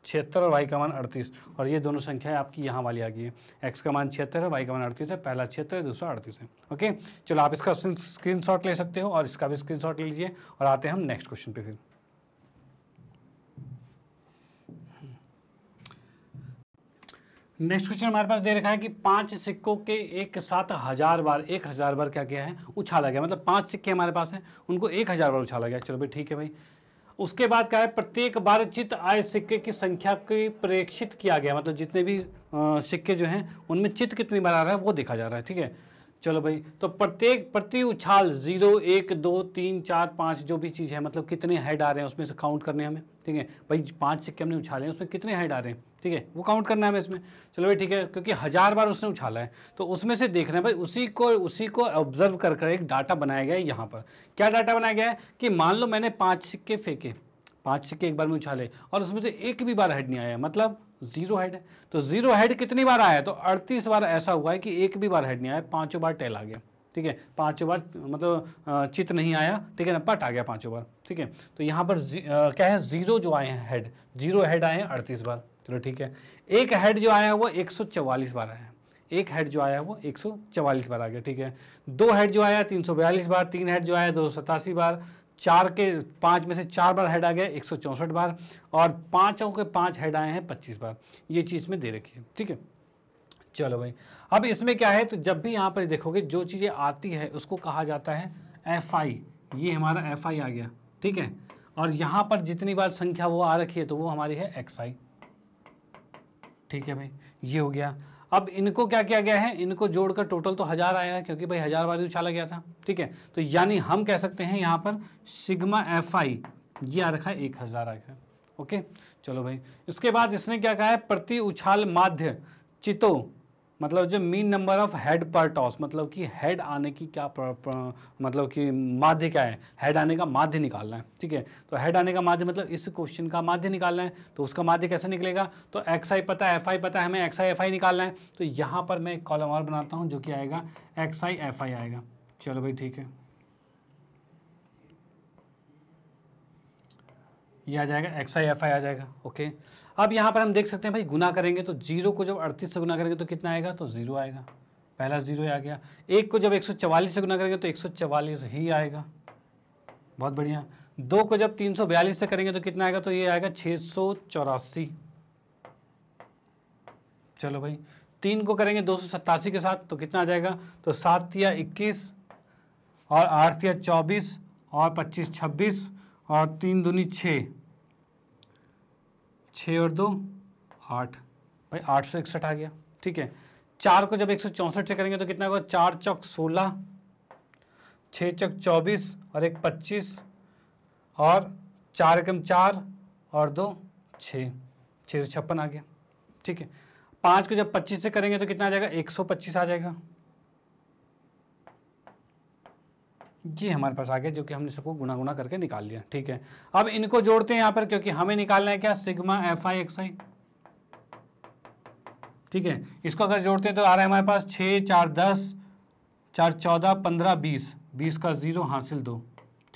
छिहत्तर और वाई का मान अड़तीस और ये दोनों संख्याएं आपकी यहाँ वाली आ गई है एक्स का मान छिहत्तर है वाई का मान अड़तीस है पहला छिहत्तर है दूसरा अड़तीस है ओके चलो आप इसका स्क्रीनशॉट ले सकते हो और इसका भी स्क्रीनशॉट ले लीजिए और आते हैं हम नेक्स्ट क्वेश्चन पे फिर नेक्स्ट क्वेश्चन हमारे पास दे रखा है कि पांच सिक्कों के एक साथ हजार बार एक हजार बार क्या क्या है उछाला गया मतलब पांच सिक्के हमारे पास हैं उनको एक हजार बार उछाला गया चलो भाई ठीक है भाई उसके बाद क्या है प्रत्येक बार चित आय सिक्के की संख्या के प्रेक्षित किया गया मतलब जितने भी आ, सिक्के जो हैं उनमें चित कितनी बार आ रहा है वो देखा जा रहा है ठीक है चलो भाई तो प्रत्येक प्रति उछाल जीरो एक दो तीन चार पाँच जो भी चीज़ है मतलब कितने हेड आ रहे हैं उसमें से काउंट करने हमें ठीक है भाई पाँच सिक्के हमने उछाले हैं उसमें कितने हेड आ रहे हैं ठीक है वो काउंट करना है हमें इसमें चलो भाई ठीक है क्योंकि हज़ार बार उसने उछाला है तो उसमें से देख रहे हैं भाई उसी को उसी को ऑब्जर्व कर कर एक डाटा बनाया गया है यहाँ पर क्या डाटा बनाया गया है कि मान लो मैंने पाँच सिक्के फेंके पाँच सिक्के एक बार में उछाले और उसमें से एक भी बार हेड नहीं आया मतलब जीरो हेड है तो जीरो हेड कितनी बार आया है तो अड़तीस बार ऐसा हुआ है कि एक भी बार हेड नहीं आया पांचों बार टेल आ गया ठीक है पांचों बार मतलब चित नहीं आया ठीक है ना पट आ गया पांचों बार ठीक है तो यहाँ पर क्या है जीरो जो आए हैं हेड जीरो हेड आए हैं अड़तीस बार चलो ठीक है एक हेड जो आया वो एक सौ चवालीस बार आया एक हेड जो आया वो 144 बार आ गया ठीक है दो हेड जो आया 342 बार तीन हेड जो आया दो बार चार के पाँच में से चार बार हेड आ गया एक बार और पाँचों के पाँच हेड आए हैं पच्चीस बार ये चीज़ में दे रखी है ठीक है चलो भाई अब इसमें क्या है तो जब भी यहाँ पर देखोगे जो चीज़ें आती है उसको कहा जाता है एफ आई ये हमारा एफ आई आ गया ठीक है और यहाँ पर जितनी बार संख्या वो आ रखी है तो वो हमारी है एक्स आई ठीक है भाई ये हो गया अब इनको क्या किया गया है इनको जोड़कर टोटल तो हज़ार आया है क्योंकि भाई हज़ार बार उछाला गया था ठीक है तो यानी हम कह सकते हैं यहाँ पर सिग्मा एफ आई ये आ रखा है एक हज़ार आ रखा ओके चलो भाई इसके बाद इसने क्या कहा है प्रति उछाल माध्य चितो मतलब जो मीन नंबर ऑफ हेड पर टॉस मतलब कि हेड आने की क्या प्र, प्र, मतलब कि माध्य क्या है हेड आने का माध्य निकालना है ठीक है तो हेड आने का माध्य मतलब इस क्वेश्चन का माध्य निकालना है तो उसका माध्य कैसे निकलेगा तो एक्स आई पता है एफ आई पता है हमें एक्स आई एफ आई निकालना है तो यहाँ पर मैं एक कॉलम और बनाता हूँ जो कि आएगा एक्स आई एफ आई आएगा चलो भाई ठीक है यह आ जाएगा एक्स आई एफ आई आ जाएगा ओके अब यहाँ पर हम देख सकते हैं भाई गुना करेंगे तो जीरो को जब अड़तीस से गुना करेंगे तो कितना आएगा तो जीरो आएगा पहला जीरो आ गया एक को जब एक से गुना करेंगे तो एक ही आएगा बहुत बढ़िया दो को जब 342 से करेंगे तो कितना आएगा तो ये आएगा छः चलो भाई तीन को करेंगे दो के साथ तो कितना आ जाएगा तो सात या इक्कीस और आठ या चौबीस और पच्चीस छब्बीस और तीन दूनी छः छः और दो आठ भाई आठ सौ इकसठ आ गया ठीक है चार को जब एक सौ चौंसठ से करेंगे तो कितना होगा चार चौक सोलह छः चौक चौबीस और एक पच्चीस और चार एकम चार और दो छः छः सौ छप्पन आ गया ठीक है पाँच को जब पच्चीस से करेंगे तो कितना आ जाएगा एक सौ पच्चीस आ जाएगा ये हमारे पास आ गया जो कि हमने सबको गुना गुना करके निकाल लिया ठीक है अब इनको जोड़ते हैं यहाँ पर क्योंकि हमें निकालना है क्या sigma F I X I ठीक है इसको अगर जोड़ते हैं तो आ रहा है हमारे पास छ चार दस चार चौदह पंद्रह बीस बीस का ज़ीरो हासिल दो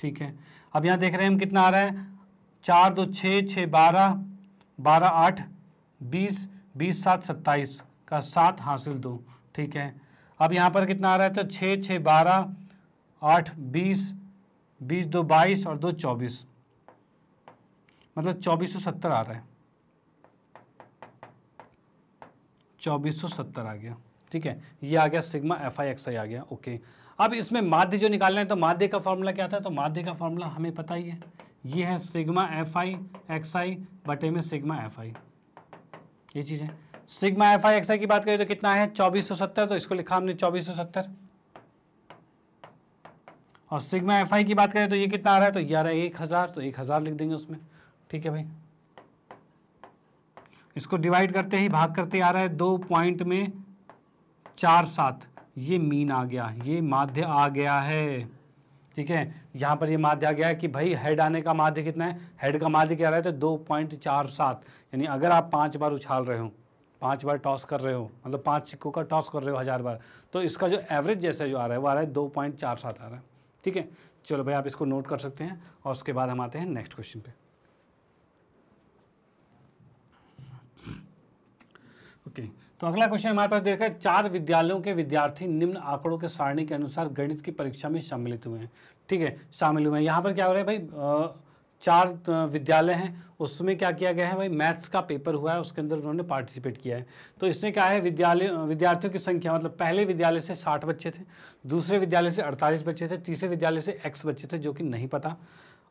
ठीक है अब यहां देख रहे हैं हम कितना आ रहा है चार दो छ छ बारह बारह आठ बीस बीस सात सत्ताईस का सात हासिल दो ठीक है अब यहाँ पर कितना आ रहा है तो छः छह बारह आठ बीस बीस दो बाईस और दो चौबीस मतलब चौबीस सौ सत्तर आ रहा है चौबीस सौ सत्तर आ गया ठीक है ये आ गया sigma F I X I आ गया ओके अब इसमें माध्य जो निकालना है तो माध्य का फॉर्मूला क्या था तो माध्य का फॉर्मूला हमें पता ही है ये है sigma F I X I बटे में सिग्मा एफ आई ये चीज़ है sigma F I X I की बात करें तो कितना है चौबीस सौ सत्तर तो इसको लिखा हमने चौबीस सौ सत्तर और सिग्मा एफ आई की बात करें तो ये कितना आ रहा है तो ग्यारह एक हज़ार तो एक हज़ार लिख देंगे उसमें ठीक है भाई इसको डिवाइड करते ही भाग करते आ रहा है दो पॉइंट में चार सात ये मीन आ गया ये माध्य आ गया है ठीक है यहाँ पर ये माध्य आ गया है कि भाई हेड आने का माध्य कितना है हेड का माध्य क्या रहा है तो दो पॉइंट चार सात यानी अगर आप पाँच बार उछाल रहे हो पाँच बार टॉस कर रहे हो मतलब पाँच सिक्कों का टॉस कर रहे हो हज़ार बार तो इसका जो एवरेज जैसा जो आ रहा है वो आ रहा है दो पॉइंट चार सात आ रहा है ठीक है चलो भाई आप इसको नोट कर सकते हैं और उसके बाद हम आते हैं नेक्स्ट क्वेश्चन पे ओके तो अगला क्वेश्चन हमारे पास देखा चार विद्यालयों के विद्यार्थी निम्न आंकड़ों के सारणी के अनुसार गणित की परीक्षा में सम्मिलित हुए हैं ठीक है शामिल हुए हैं यहाँ पर क्या हो रहा है भाई आ, चार विद्यालय हैं उसमें क्या किया गया है भाई मैथ्स का पेपर हुआ है उसके अंदर उन्होंने पार्टिसिपेट किया है तो इसने क्या है विद्यालय विद्यार्थियों की संख्या मतलब पहले विद्यालय से साठ बच्चे थे दूसरे विद्यालय से अड़तालीस बच्चे थे तीसरे विद्यालय से एक्स बच्चे थे जो कि नहीं पता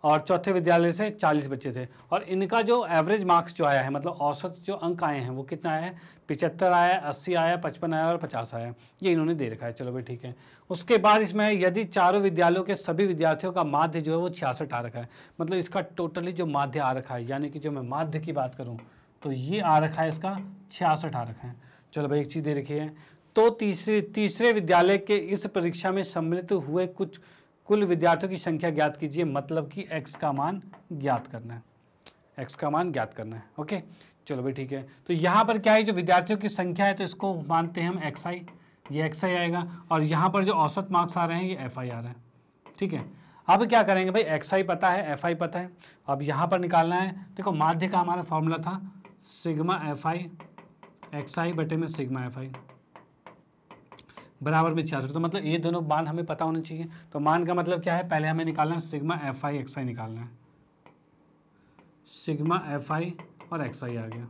और चौथे विद्यालय से 40 बच्चे थे और इनका जो एवरेज मार्क्स जो आया है मतलब औसत जो अंक आए हैं वो कितना आया है पिचहत्तर आया अस्सी आया पचपन आया और पचास आया ये इन्होंने दे रखा है चलो भाई ठीक है उसके बाद इसमें यदि चारों विद्यालयों के सभी विद्यार्थियों का माध्य जो है वो छियासठ आ रखा है मतलब इसका टोटली जो माध्य आ रखा है यानी कि जो मैं माध्य की बात करूँ तो ये आ रखा है इसका छियासठ आ रखा है चलो भाई एक चीज़ दे रखी है तो तीसरे तीसरे विद्यालय के इस परीक्षा में सम्मिलित हुए कुछ कुल विद्यार्थियों की संख्या ज्ञात कीजिए मतलब कि एक्स का मान ज्ञात करना है एक्स का मान ज्ञात करना है ओके चलो भाई ठीक है तो यहाँ पर क्या है जो विद्यार्थियों की संख्या है तो इसको मानते हैं हम एक्स आई ये एक्स आई आएगा और यहाँ पर जो औसत मार्क्स आ रहे हैं ये एफ आई आ रहे हैं ठीक है अब क्या करेंगे भाई एक्स आई पता है एफ आई पता है अब यहाँ पर निकालना है देखो माध्य का हमारा फॉर्मूला था sigma F I X I बटे में सिग्मा एफ आई बराबर में छियासठ तो मतलब ये दोनों मान हमें पता होना चाहिए तो मान का मतलब क्या है पहले हमें निकालना है sigma F I X I निकालना है सिग्मा एफ आई और एक्स आई आ गया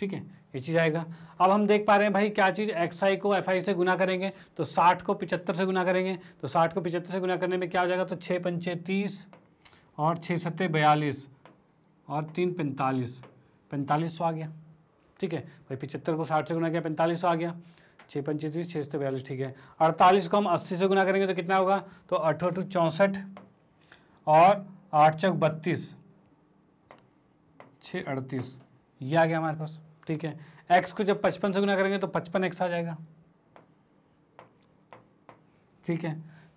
ठीक है ये चीज़ आएगा अब हम देख पा रहे हैं भाई क्या चीज़ एक्स आई को एफ आई से गुना करेंगे तो साठ को पिचहत्तर से गुना करेंगे तो साठ को पिचहत्तर से गुना करने में क्या हो जाएगा तो छः पंचे तीस और छः सत्ते बयालीस और तीन पैंतालीस पैंतालीस सौ आ गया ठीक है भाई पिचहत्तर को साठ से गुना किया पैंतालीस सौ आ गया छः पंच तीस छः से बयालीस ठीक है अड़तालीस को हम अस्सी से गुना करेंगे तो कितना होगा तो अठो टू चौंसठ और आठ चौक बत्तीस छः अड़तीस ये आ गया हमारे पास ठीक है एक्स को जब पचपन से गुना करेंगे तो पचपन एक्स आ जाएगा ठीक है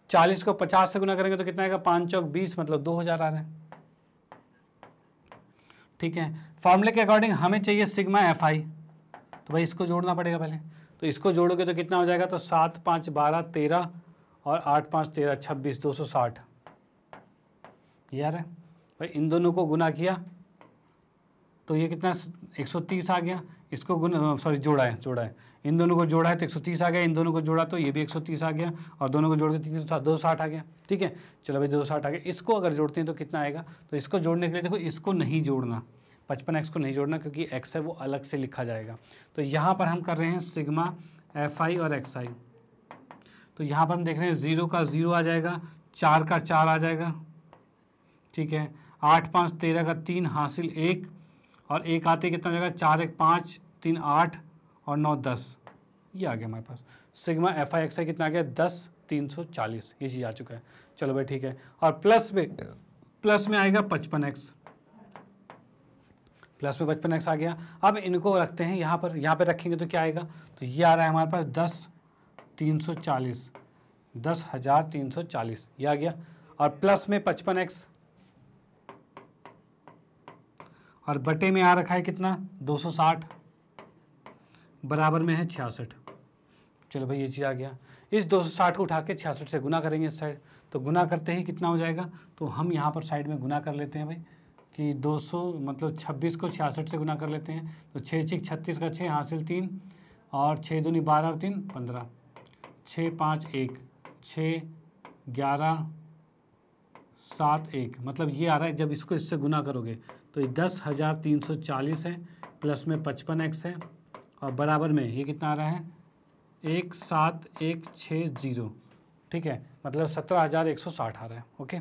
चालीस को पचास से गुना करेंगे तो कितना आएगा पाँच चौक बीस मतलब दो हज़ार आ रहा है ठीक है फॉर्मूले के अकॉर्डिंग हमें चाहिए सिग्मा एफ आई तो भाई इसको जोड़ना पड़ेगा पहले तो इसको जोड़ोगे तो कितना हो जाएगा तो सात पाँच बारह तेरह और आठ पाँच तेरह छब्बीस दो सौ साठ यार भाई इन दोनों को गुना किया तो ये कितना एक सौ तीस आ गया इसको गुना सॉरी जोड़ा है जोड़ा है इन दोनों को जोड़ा है तो एक सौ तीस आ गया इन दोनों को जोड़ा तो ये भी एक सौ तीस आ गया और दोनों को जोड़ के तो तीन सौ दो सौ साठ आ गया ठीक है चलो भाई दो साठ आ गया इसको अगर जोड़ते हैं तो कितना आएगा तो इसको जोड़ने के लिए देखो इसको नहीं जोड़ना पचपन एक्स को नहीं जोड़ना क्योंकि एक्स है वो अलग से लिखा जाएगा तो यहाँ पर हम कर रहे हैं सिग्मा एफ आई और एक्स आई तो यहाँ पर हम देख रहे हैं ज़ीरो का ज़ीरो आ जाएगा चार का चार आ जाएगा ठीक है आठ पाँच तेरह का तीन हासिल एक और एक आते कितना हो जाएगा चार एक पाँच तीन आठ और नौ दस ये आ गया हमारे पास sigma F I X I कितना आ गया दस तीन सौ चालीस ये चीज़ आ चुका है चलो भाई ठीक है और प्लस में प्लस में आएगा पचपन एक्स प्लस में बचपन एक्स आ गया अब इनको रखते हैं यहाँ पर यहाँ पे रखेंगे तो क्या आएगा तो ये आ रहा है हमारे पास दस तीन सौ चालीस दस हज़ार तीन सौ चालीस ये आ गया और प्लस में पचपन एक्स और बटे में आ रखा है कितना दो सौ साठ बराबर में है छियासठ चलो भाई ये चीज़ आ गया इस 260 को उठा के छियासठ से गुना करेंगे इस साइड तो गुना करते ही कितना हो जाएगा तो हम यहाँ पर साइड में गुना कर लेते हैं भाई कि 200 मतलब 26 को छियासठ से गुना कर लेते हैं तो छः छः छत्तीस का छः हासिल तीन और छः दूनी बारह और तीन पंद्रह छः पाँच एक छः ग्यारह सात एक मतलब ये आ रहा है जब इसको इससे गुना करोगे तो ये दस हज़ार तीन सौ चालीस है प्लस में पचपन एक्स है और बराबर में ये कितना आ रहा है एक सात एक छः जीरो ठीक है मतलब सत्रह हज़ार एक सौ साठ आ रहा है ओके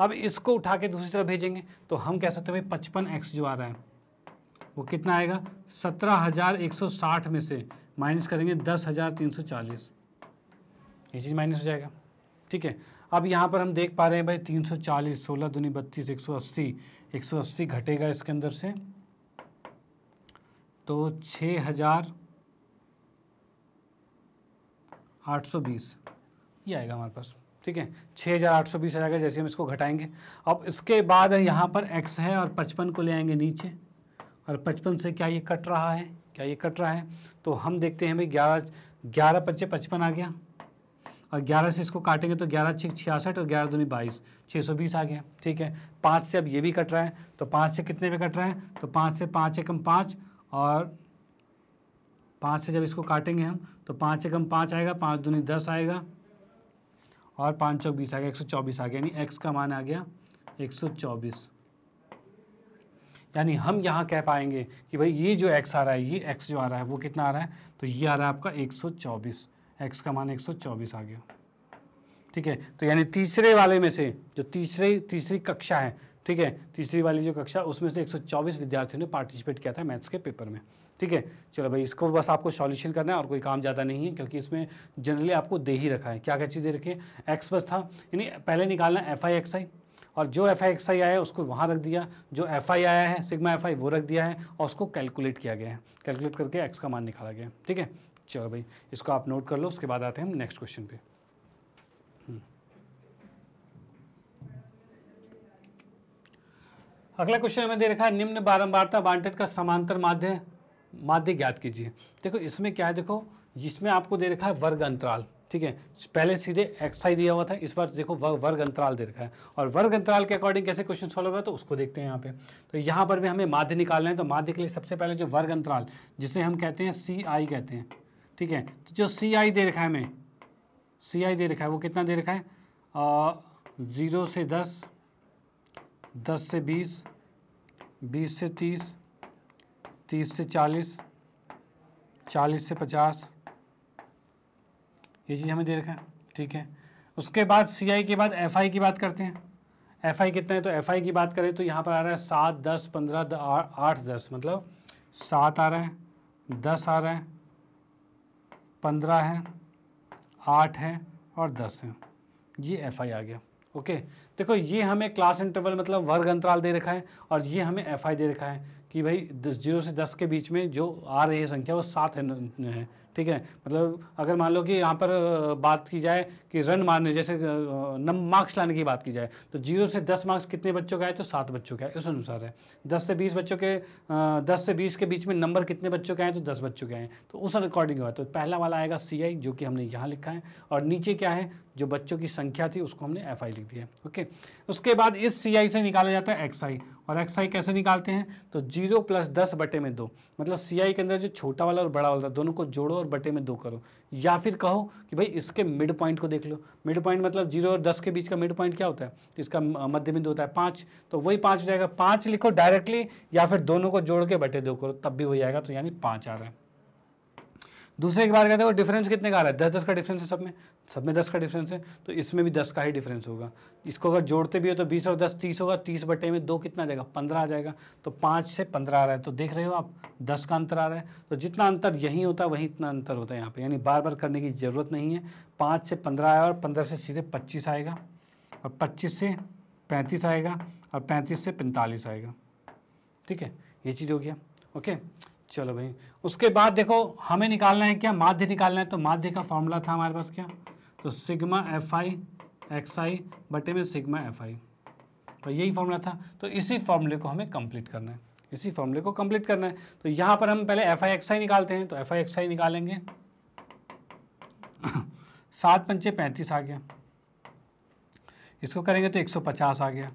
अब इसको उठा के दूसरी तरफ भेजेंगे तो हम कह सकते हैं पचपन एक्स जो आ रहा है वो कितना आएगा सत्रह हज़ार एक सौ साठ में से माइनस करेंगे दस हज़ार तीन सौ चालीस ये चीज़ माइनस हो जाएगा ठीक है अब यहाँ पर हम देख पा रहे हैं भाई तीन सौ चालीस सोलह दूनी बत्तीस एक सौ अस्सी एक सौ अस्सी घटेगा इसके अंदर से तो छः हज़ार आठ सौ बीस ये आएगा हमारे पास ठीक है छः हज़ार आठ सौ बीस आ जाएगा जैसे हम इसको घटाएंगे अब इसके बाद यहाँ पर एक्स है और पचपन को ले आएंगे नीचे और पचपन से क्या ये कट रहा है क्या ये कट रहा है तो हम देखते हैं भाई ग्यारह ग्यारह पच्चे पचपन आ गया और ग्यारह से इसको काटेंगे तो ग्यारह छः छियासठ और ग्यारह दूनी बाईस छः सौ बीस आ गया ठीक है पाँच से अब ये भी कट रहा है तो पाँच से कितने पे कट रहा है तो पाँच से पाँच एकम पाँच और पाँच से जब इसको काटेंगे हम तो पाँच एकम पाँच आएगा पाँच दूनी दस आएगा और पाँच सौ बीस आ गया एक सौ चौबीस आ गया यानी एक्स का मान आ गया एक सौ चौबीस यानी हम यहाँ कह पाएंगे कि भाई ये जो एक्स आ रहा है ये एक्स जो आ रहा है वो कितना आ रहा है तो ये आ रहा है आपका एक सौ चौबीस एक्स का मान एक सौ चौबीस आ गया ठीक है तो यानी तीसरे वाले में से जो तीसरे तीसरी कक्षा है ठीक है तीसरी वाली जो कक्षा उसमें से चौबीस विद्यार्थियों ने पार्टिसिपेट किया था मैथ्स के पेपर में ठीक है चलो भाई इसको बस आपको सॉल्यूशन करना है और कोई काम ज़्यादा नहीं है क्योंकि इसमें जनरली आपको दे ही रखा है क्या क्या चीज़ें रखी है एक्स बस था यानी पहले निकालना एफ आई एक्स आई और जो एफ आई एक्स आई आया है उसको वहाँ रख दिया जो एफ आई आया है सिग्मा एफ आई वो रख दिया है और उसको कैलकुलेट किया गया है कैलकुलेट करके एक्स का मान निकाला गया है ठीक है चलो भाई इसको आप नोट कर लो उसके बाद आते हैं हम नेक्स्ट क्वेश्चन पे हम्म। अगला क्वेश्चन हमें दे रखा है निम्न बारंबारता बांटन का समांतर माध्य माध्य ज्ञात कीजिए देखो इसमें क्या है देखो जिसमें आपको दे रखा है वर्ग अंतराल ठीक है पहले सीधे एक्स फाइव दिया हुआ था इस बार देखो वर्ग अंतराल दे रखा है और वर्ग अंतराल के अकॉर्डिंग कैसे क्वेश्चन सॉल्व होगा तो उसको देखते हैं यहाँ पे तो यहाँ पर भी हमें माध्य निकालना है तो माध्य के लिए सबसे पहले जो वर्ग अंतराल जिसे हम कहते हैं सी आई कहते हैं ठीक है तो जो सी आई दे रखा है हमें सी आई दे रखा है वो कितना दे रखा है ज़ीरो से दस दस से बीस बीस से तीस तीस से चालीस चालीस से पचास ये चीज़ हमें दे रखा है ठीक है उसके बाद सीआई के बाद एफआई की बात करते हैं एफआई कितना है तो एफआई की बात करें तो यहाँ पर आ रहा है सात दस पंद्रह आठ दस मतलब सात आ रहे हैं दस आ रहे हैं पंद्रह है आठ है और दस है ये एफआई आ गया ओके देखो ये हमें क्लास इंटरवल मतलब वर्ग अंतराल दे रखा है और ये हमें एफआई दे रखा है कि भाई दस जीरो से दस के बीच में जो आ रही है संख्या वो सात है ठीक है मतलब अगर मान लो कि यहाँ पर बात की जाए कि रन मारने जैसे नम मार्क्स लाने की बात की जाए तो जीरो से दस मार्क्स कितने बच्चों का है तो सात बच्चों का है उस अनुसार है दस से बीस बच्चों के दस से बीस के बीच में नंबर कितने बच्चों के हैं तो दस बच्चों के हैं तो उस अकॉर्डिंग हुआ तो पहला वाला आएगा सी जो कि हमने यहाँ लिखा है और नीचे क्या है जो बच्चों की संख्या थी उसको हमने एफ आई लिख दिया ओके उसके बाद इस सी आई से निकाला जाता है एक्स आई और एक्स आई कैसे निकालते हैं तो जीरो प्लस दस बटे में दो मतलब सी आई के अंदर जो छोटा वाला और बड़ा वाला दोनों को जोड़ो और बटे में दो करो या फिर कहो कि भाई इसके मिड पॉइंट को देख लो मिड पॉइंट मतलब जीरो और दस के बीच का मिड पॉइंट क्या होता है इसका मध्य बिंदु होता है पाँच तो वही पाँच जाएगा पाँच लिखो डायरेक्टली या फिर दोनों को जोड़ के बटे दो करो तब भी वही आएगा तो यानी पाँच आ रहा है दूसरे की बात करते हैं डिफरेंस कितने का आ रहा है दस दस का डिफरेंस है सब में सब में दस का डिफरेंस है तो इसमें भी दस का ही डिफरेंस होगा इसको अगर जोड़ते भी हो तो बीस और दस तीस होगा तीस बटे में दो कितना आ जाएगा पंद्रह आ जाएगा तो पाँच से पंद्रह आ रहा है तो देख रहे हो आप दस का अंतर आ रहा है तो जितना अंतर यहीं होता है वहीं इतना अंतर होता है यहाँ पर यानी बार बार करने की ज़रूरत नहीं है पाँच से पंद्रह आया और पंद्रह से सीधे पच्चीस आएगा और पच्चीस से पैंतीस आएगा और पैंतीस से पैंतालीस आएगा ठीक है ये चीज़ हो गया ओके चलो भाई उसके बाद देखो हमें निकालना है क्या माध्य निकालना है तो माध्य का फॉर्मूला था हमारे पास क्या तो sigma F I X I बटे में सिग्मा एफ आई तो यही फॉर्मूला था तो इसी फॉर्मूले को हमें कंप्लीट करना है इसी फॉर्मूले को कंप्लीट करना है तो यहाँ पर हम पहले एफ आई एक्स आई निकालते हैं तो एफ आई एक्स आई निकालेंगे सात पंचे पैंतीस आ गया इसको करेंगे तो एक सौ पचास आ गया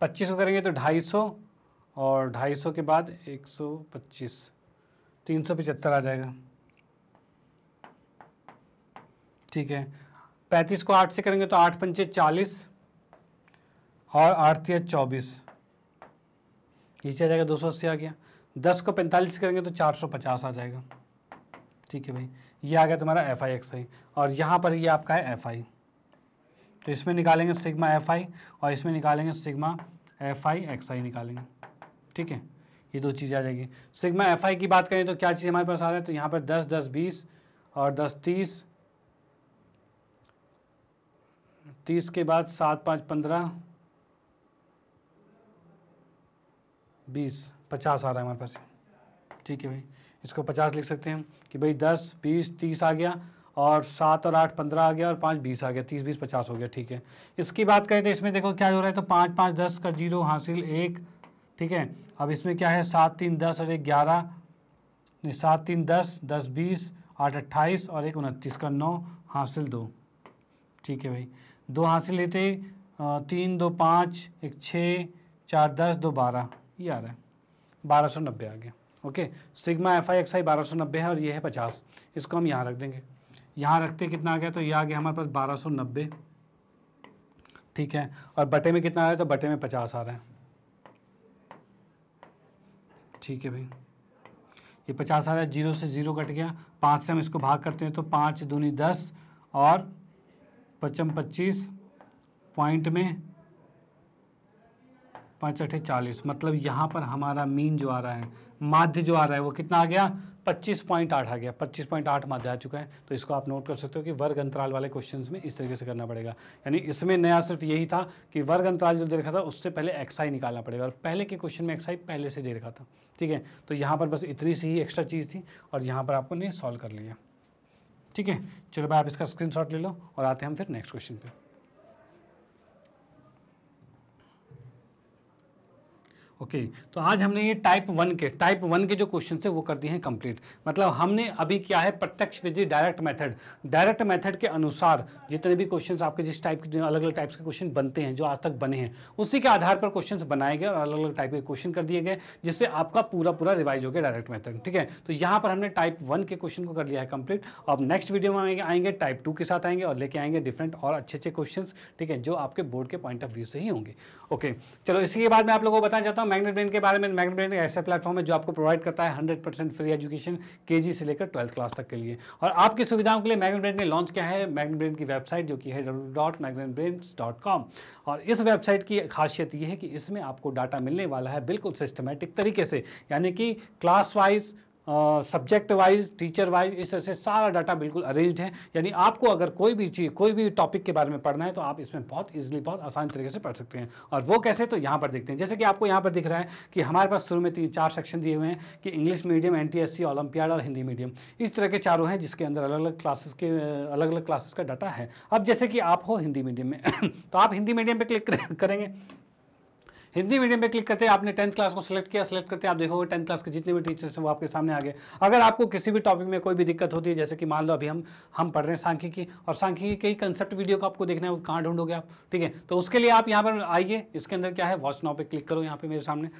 पच्चीस को करेंगे तो ढाई सौ और 250 के बाद 125 375 आ जाएगा ठीक है 35 को 8 से करेंगे तो आठ पंचे चालीस और आठ या चौबीस नीचे आ जाएगा दो सौ अस्सी आ गया दस को पैंतालीस करेंगे तो चार सौ पचास आ जाएगा ठीक है भाई ये आ गया तुम्हारा एफ आई एक्स आई और यहाँ पर ये आपका है एफ आई तो इसमें निकालेंगे सिग्मा एफ आई और इसमें निकालेंगे sigma F I X I निकालेंगे ठीक है ये दो चीज़ें आ जाएगी सिग्मा एफ की बात करें तो क्या चीज़ हमारे पास आ रहा है तो यहाँ पर दस दस बीस और दस तीस तीस के बाद सात पाँच पंद्रह बीस पचास आ रहा है हमारे पास ठीक है भाई इसको पचास लिख सकते हैं कि भाई दस बीस तीस आ गया और सात और आठ पंद्रह आ गया और पाँच बीस आ गया तीस बीस पचास हो गया ठीक है इसकी बात करें तो इसमें देखो क्या हो रहा है तो पाँच पाँच दस का जीरो हासिल एक ठीक है अब इसमें क्या है सात तीन दस और एक ग्यारह सात तीन दस दस बीस आठ अट्ठाईस और एक उनतीस का नौ हासिल दो ठीक है भाई दो हासिल लेते तीन दो पाँच एक छः चार दस दो बारह ये आ रहा है बारह सौ नब्बे आ गया okay sigma F I X I बारह सौ नब्बे है और ये है पचास इसको हम यहाँ रख देंगे यहाँ रखते कितना आ गया तो ये आ गया हमारे पास बारह सौ नब्बे ठीक है और बटे में कितना आ रहा है तो बटे में पचास आ रहा है ठीक है भाई ये पचास आ रहा है जीरो से जीरो कट गया पाँच से हम इसको भाग करते हैं तो पाँच दूनी दस और पचम पच्चीस पॉइंट में पाँच अठे चालीस मतलब यहाँ पर हमारा मीन जो आ रहा है माध्य जो आ रहा है वो कितना आ गया पच्चीस पॉइंट आठ आ गया पच्चीस पॉइंट आठ माध्य आ चुका है तो इसको आप नोट कर सकते हो कि वर्ग अंतराल वाले क्वेश्चन में इस तरीके से करना पड़ेगा यानी इसमें नया सिर्फ यही था कि वर्ग अंतराल जो दे रखा था उससे पहले एक्साई निकालना पड़ेगा और पहले के क्वेश्चन में एक्साई पहले से दे रखा था ठीक है तो यहाँ पर बस इतनी सी ही एक्स्ट्रा चीज़ थी और यहाँ पर आपको नहीं सॉल्व कर लिया ठीक है चलो भाई आप इसका शॉट ले लो और आते हैं हम फिर नेक्स्ट क्वेश्चन पर ओके okay, तो आज हमने ये टाइप वन के टाइप वन के जो क्वेश्चन है वो कर दिए हैं कंप्लीट मतलब हमने अभी क्या है प्रत्यक्ष विधि डायरेक्ट मेथड डायरेक्ट मेथड के अनुसार जितने भी क्वेश्चंस आपके जिस टाइप के अलग अलग टाइप्स के क्वेश्चन बनते हैं जो आज तक बने हैं उसी के आधार पर क्वेश्चन बनाए गए और अलग अलग टाइप के क्वेश्चन कर दिए गए जिससे आपका पूरा पूरा रिवाइज हो गया डायरेक्ट मैथड ठीक है तो यहाँ पर हमने टाइप वन के क्वेश्चन को कर लिया है कंप्लीट अब नेक्स्ट वीडियो में आएंगे आएंगे टाइप टू के साथ आएंगे और लेके आएंगे डिफरेंट और अच्छे अच्छे क्वेश्चन ठीक है जो आपके बोर्ड के पॉइंट ऑफ व्यू से ही होंगे ओके चलो इसी के बाद मैं आप लोगों को बताना चाहता हूँ हूँ मैग्नेट ब्रेन के बारे में मैग्नेट ब्रेन ऐसा प्लेटफॉर्म है जो आपको प्रोवाइड करता है हंड्रेड परसेंट फ्री एजुकेशन के से लेकर ट्वेल्थ क्लास तक के लिए और आपकी सुविधाओं के लिए मैग्नेट ब्रेन ने लॉन्च किया है मैग्नेट ब्रेन की वेबसाइट जो कि है डब्ल्यू और इस वेबसाइट की खासियत यह है कि इसमें आपको डाटा मिलने वाला है बिल्कुल सिस्टमेटिक तरीके से यानी कि class wise subject wise teacher wise इस तरह से सारा डाटा बिल्कुल अरेंज्ड है यानी आपको अगर कोई भी चीज़ कोई भी टॉपिक के बारे में पढ़ना है तो आप इसमें बहुत ईजिली बहुत आसान तरीके से पढ़ सकते हैं और वो कैसे तो यहाँ पर देखते हैं जैसे कि आपको यहाँ पर दिख रहा है कि हमारे पास शुरू में तीन चार सेक्शन दिए हुए हैं कि इंग्लिश मीडियम एन टी और हिंदी मीडियम इस तरह के चारों हैं जिसके अंदर अलग अलग क्लासेस के अलग अलग क्लासेस का डाटा है अब जैसे कि आप हो हिंदी मीडियम में [COUGHS] तो आप हिंदी मीडियम पर क्लिक करेंगे हिंदी मीडियम में क्लिक करते हैं आपने टेंथ क्लास को सिलेक्ट किया सिलेक्ट करते हैं आप देखोगे टेंथ क्लास के जितने भी टीचर्स हैं वो आपके सामने आ गए अगर आपको किसी भी टॉपिक में कोई भी दिक्कत होती है जैसे कि मान लो अभी हम हम पढ़ रहे हैं सांख्यिकी और सांख्यिकी के ही कंसेप्ट वीडियो को आपको देखना है वो कहाँ ढूंढोगे आप ठीक है तो उसके लिए आप यहाँ पर आइए इसके अंदर क्या है वॉच नाव पर क्लिक करो यहाँ पर मेरे सामने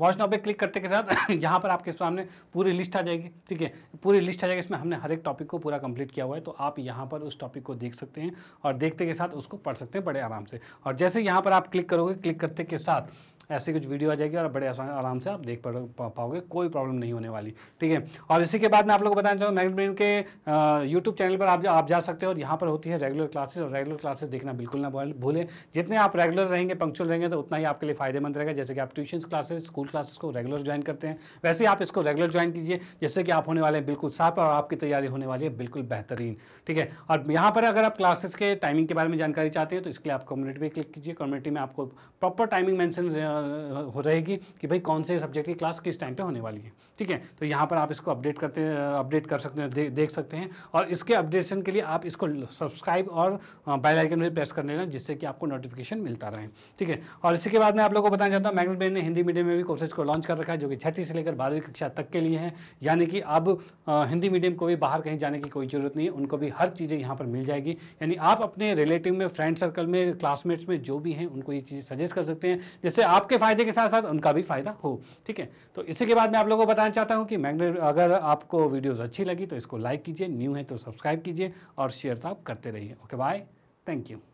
वॉच नाउ पे क्लिक करते के साथ [COUGHS] यहाँ पर आपके सामने पूरी लिस्ट आ जाएगी ठीक है पूरी लिस्ट आ जाएगी इसमें हमने हर एक टॉपिक को पूरा कंप्लीट किया हुआ है तो आप यहाँ पर उस टॉपिक को देख सकते हैं और देखते के साथ उसको पढ़ सकते हैं बड़े आराम से और जैसे यहाँ पर आप क्लिक करोगे क्लिक करते के साथ ऐसी कुछ वीडियो आ जाएगी और बड़े आसान आराम से आप देख पा, पाओगे कोई प्रॉब्लम नहीं होने वाली ठीक है और इसी के बाद मैं आप लोगों को बताना चाहूँगा मैगनेट ब्रेन के यूट्यूब चैनल पर आप जा, आप जा सकते हो और यहाँ पर होती है रेगुलर क्लासेस और रेगुलर क्लासेस देखना बिल्कुल ना भूलें जितने आप रेगुलर रहेंगे पंक्चुअल रहेंगे तो उतना ही आपके लिए फायदेमंद रहेगा जैसे कि आप ट्यूशन क्लासेस स्कूल क्लासेस को रेगुलर ज्वाइन करते हैं वैसे आप इसको रेगुलर ज्वाइन कीजिए जिससे कि आप होने वाले हैं बिल्कुल साफ और आपकी तैयारी होने वाली है बिल्कुल बेहतरीन ठीक है और यहाँ पर अगर आप क्लासेस के टाइमिंग के बारे में जानकारी चाहते हैं तो इसके लिए आप कम्युनिटी पर क्लिक कीजिए कम्युनिटी में आपको प्रॉपर टाइमिंग मैंशन हो रहेगी कि भाई कौन से सब्जेक्ट की क्लास किस टाइम पे होने वाली है ठीक है तो यहाँ पर आप इसको अपडेट करते अपडेट कर सकते हैं दे, देख सकते हैं और इसके अपडेशन के लिए आप इसको सब्सक्राइब और बेल आइकन भी प्रेस कर लेना जिससे कि आपको नोटिफिकेशन मिलता रहे ठीक है और इसी के बाद मैं आप लोगों को बताना चाहता हूँ मैग्नेट बेन ने हिंदी मीडियम में भी कोर्सेज को लॉन्च कर रखा है जो कि छठी से लेकर बारहवीं कक्षा तक के लिए है यानी कि अब हिंदी मीडियम को भी बाहर कहीं जाने की कोई ज़रूरत नहीं है उनको भी हर चीज़ें यहाँ पर मिल जाएगी यानी आप अपने रिलेटिव में फ्रेंड सर्कल में क्लासमेट्स में जो भी हैं उनको ये चीज़ें सजेस्ट कर सकते हैं जैसे आप आपके फायदे के साथ साथ उनका भी फायदा हो ठीक है तो इसी के बाद मैं आप लोगों को बताना चाहता हूँ कि मैग्नेट अगर आपको वीडियोस अच्छी लगी तो इसको लाइक कीजिए न्यू है तो सब्सक्राइब कीजिए और शेयर तो आप करते रहिए ओके बाय थैंक यू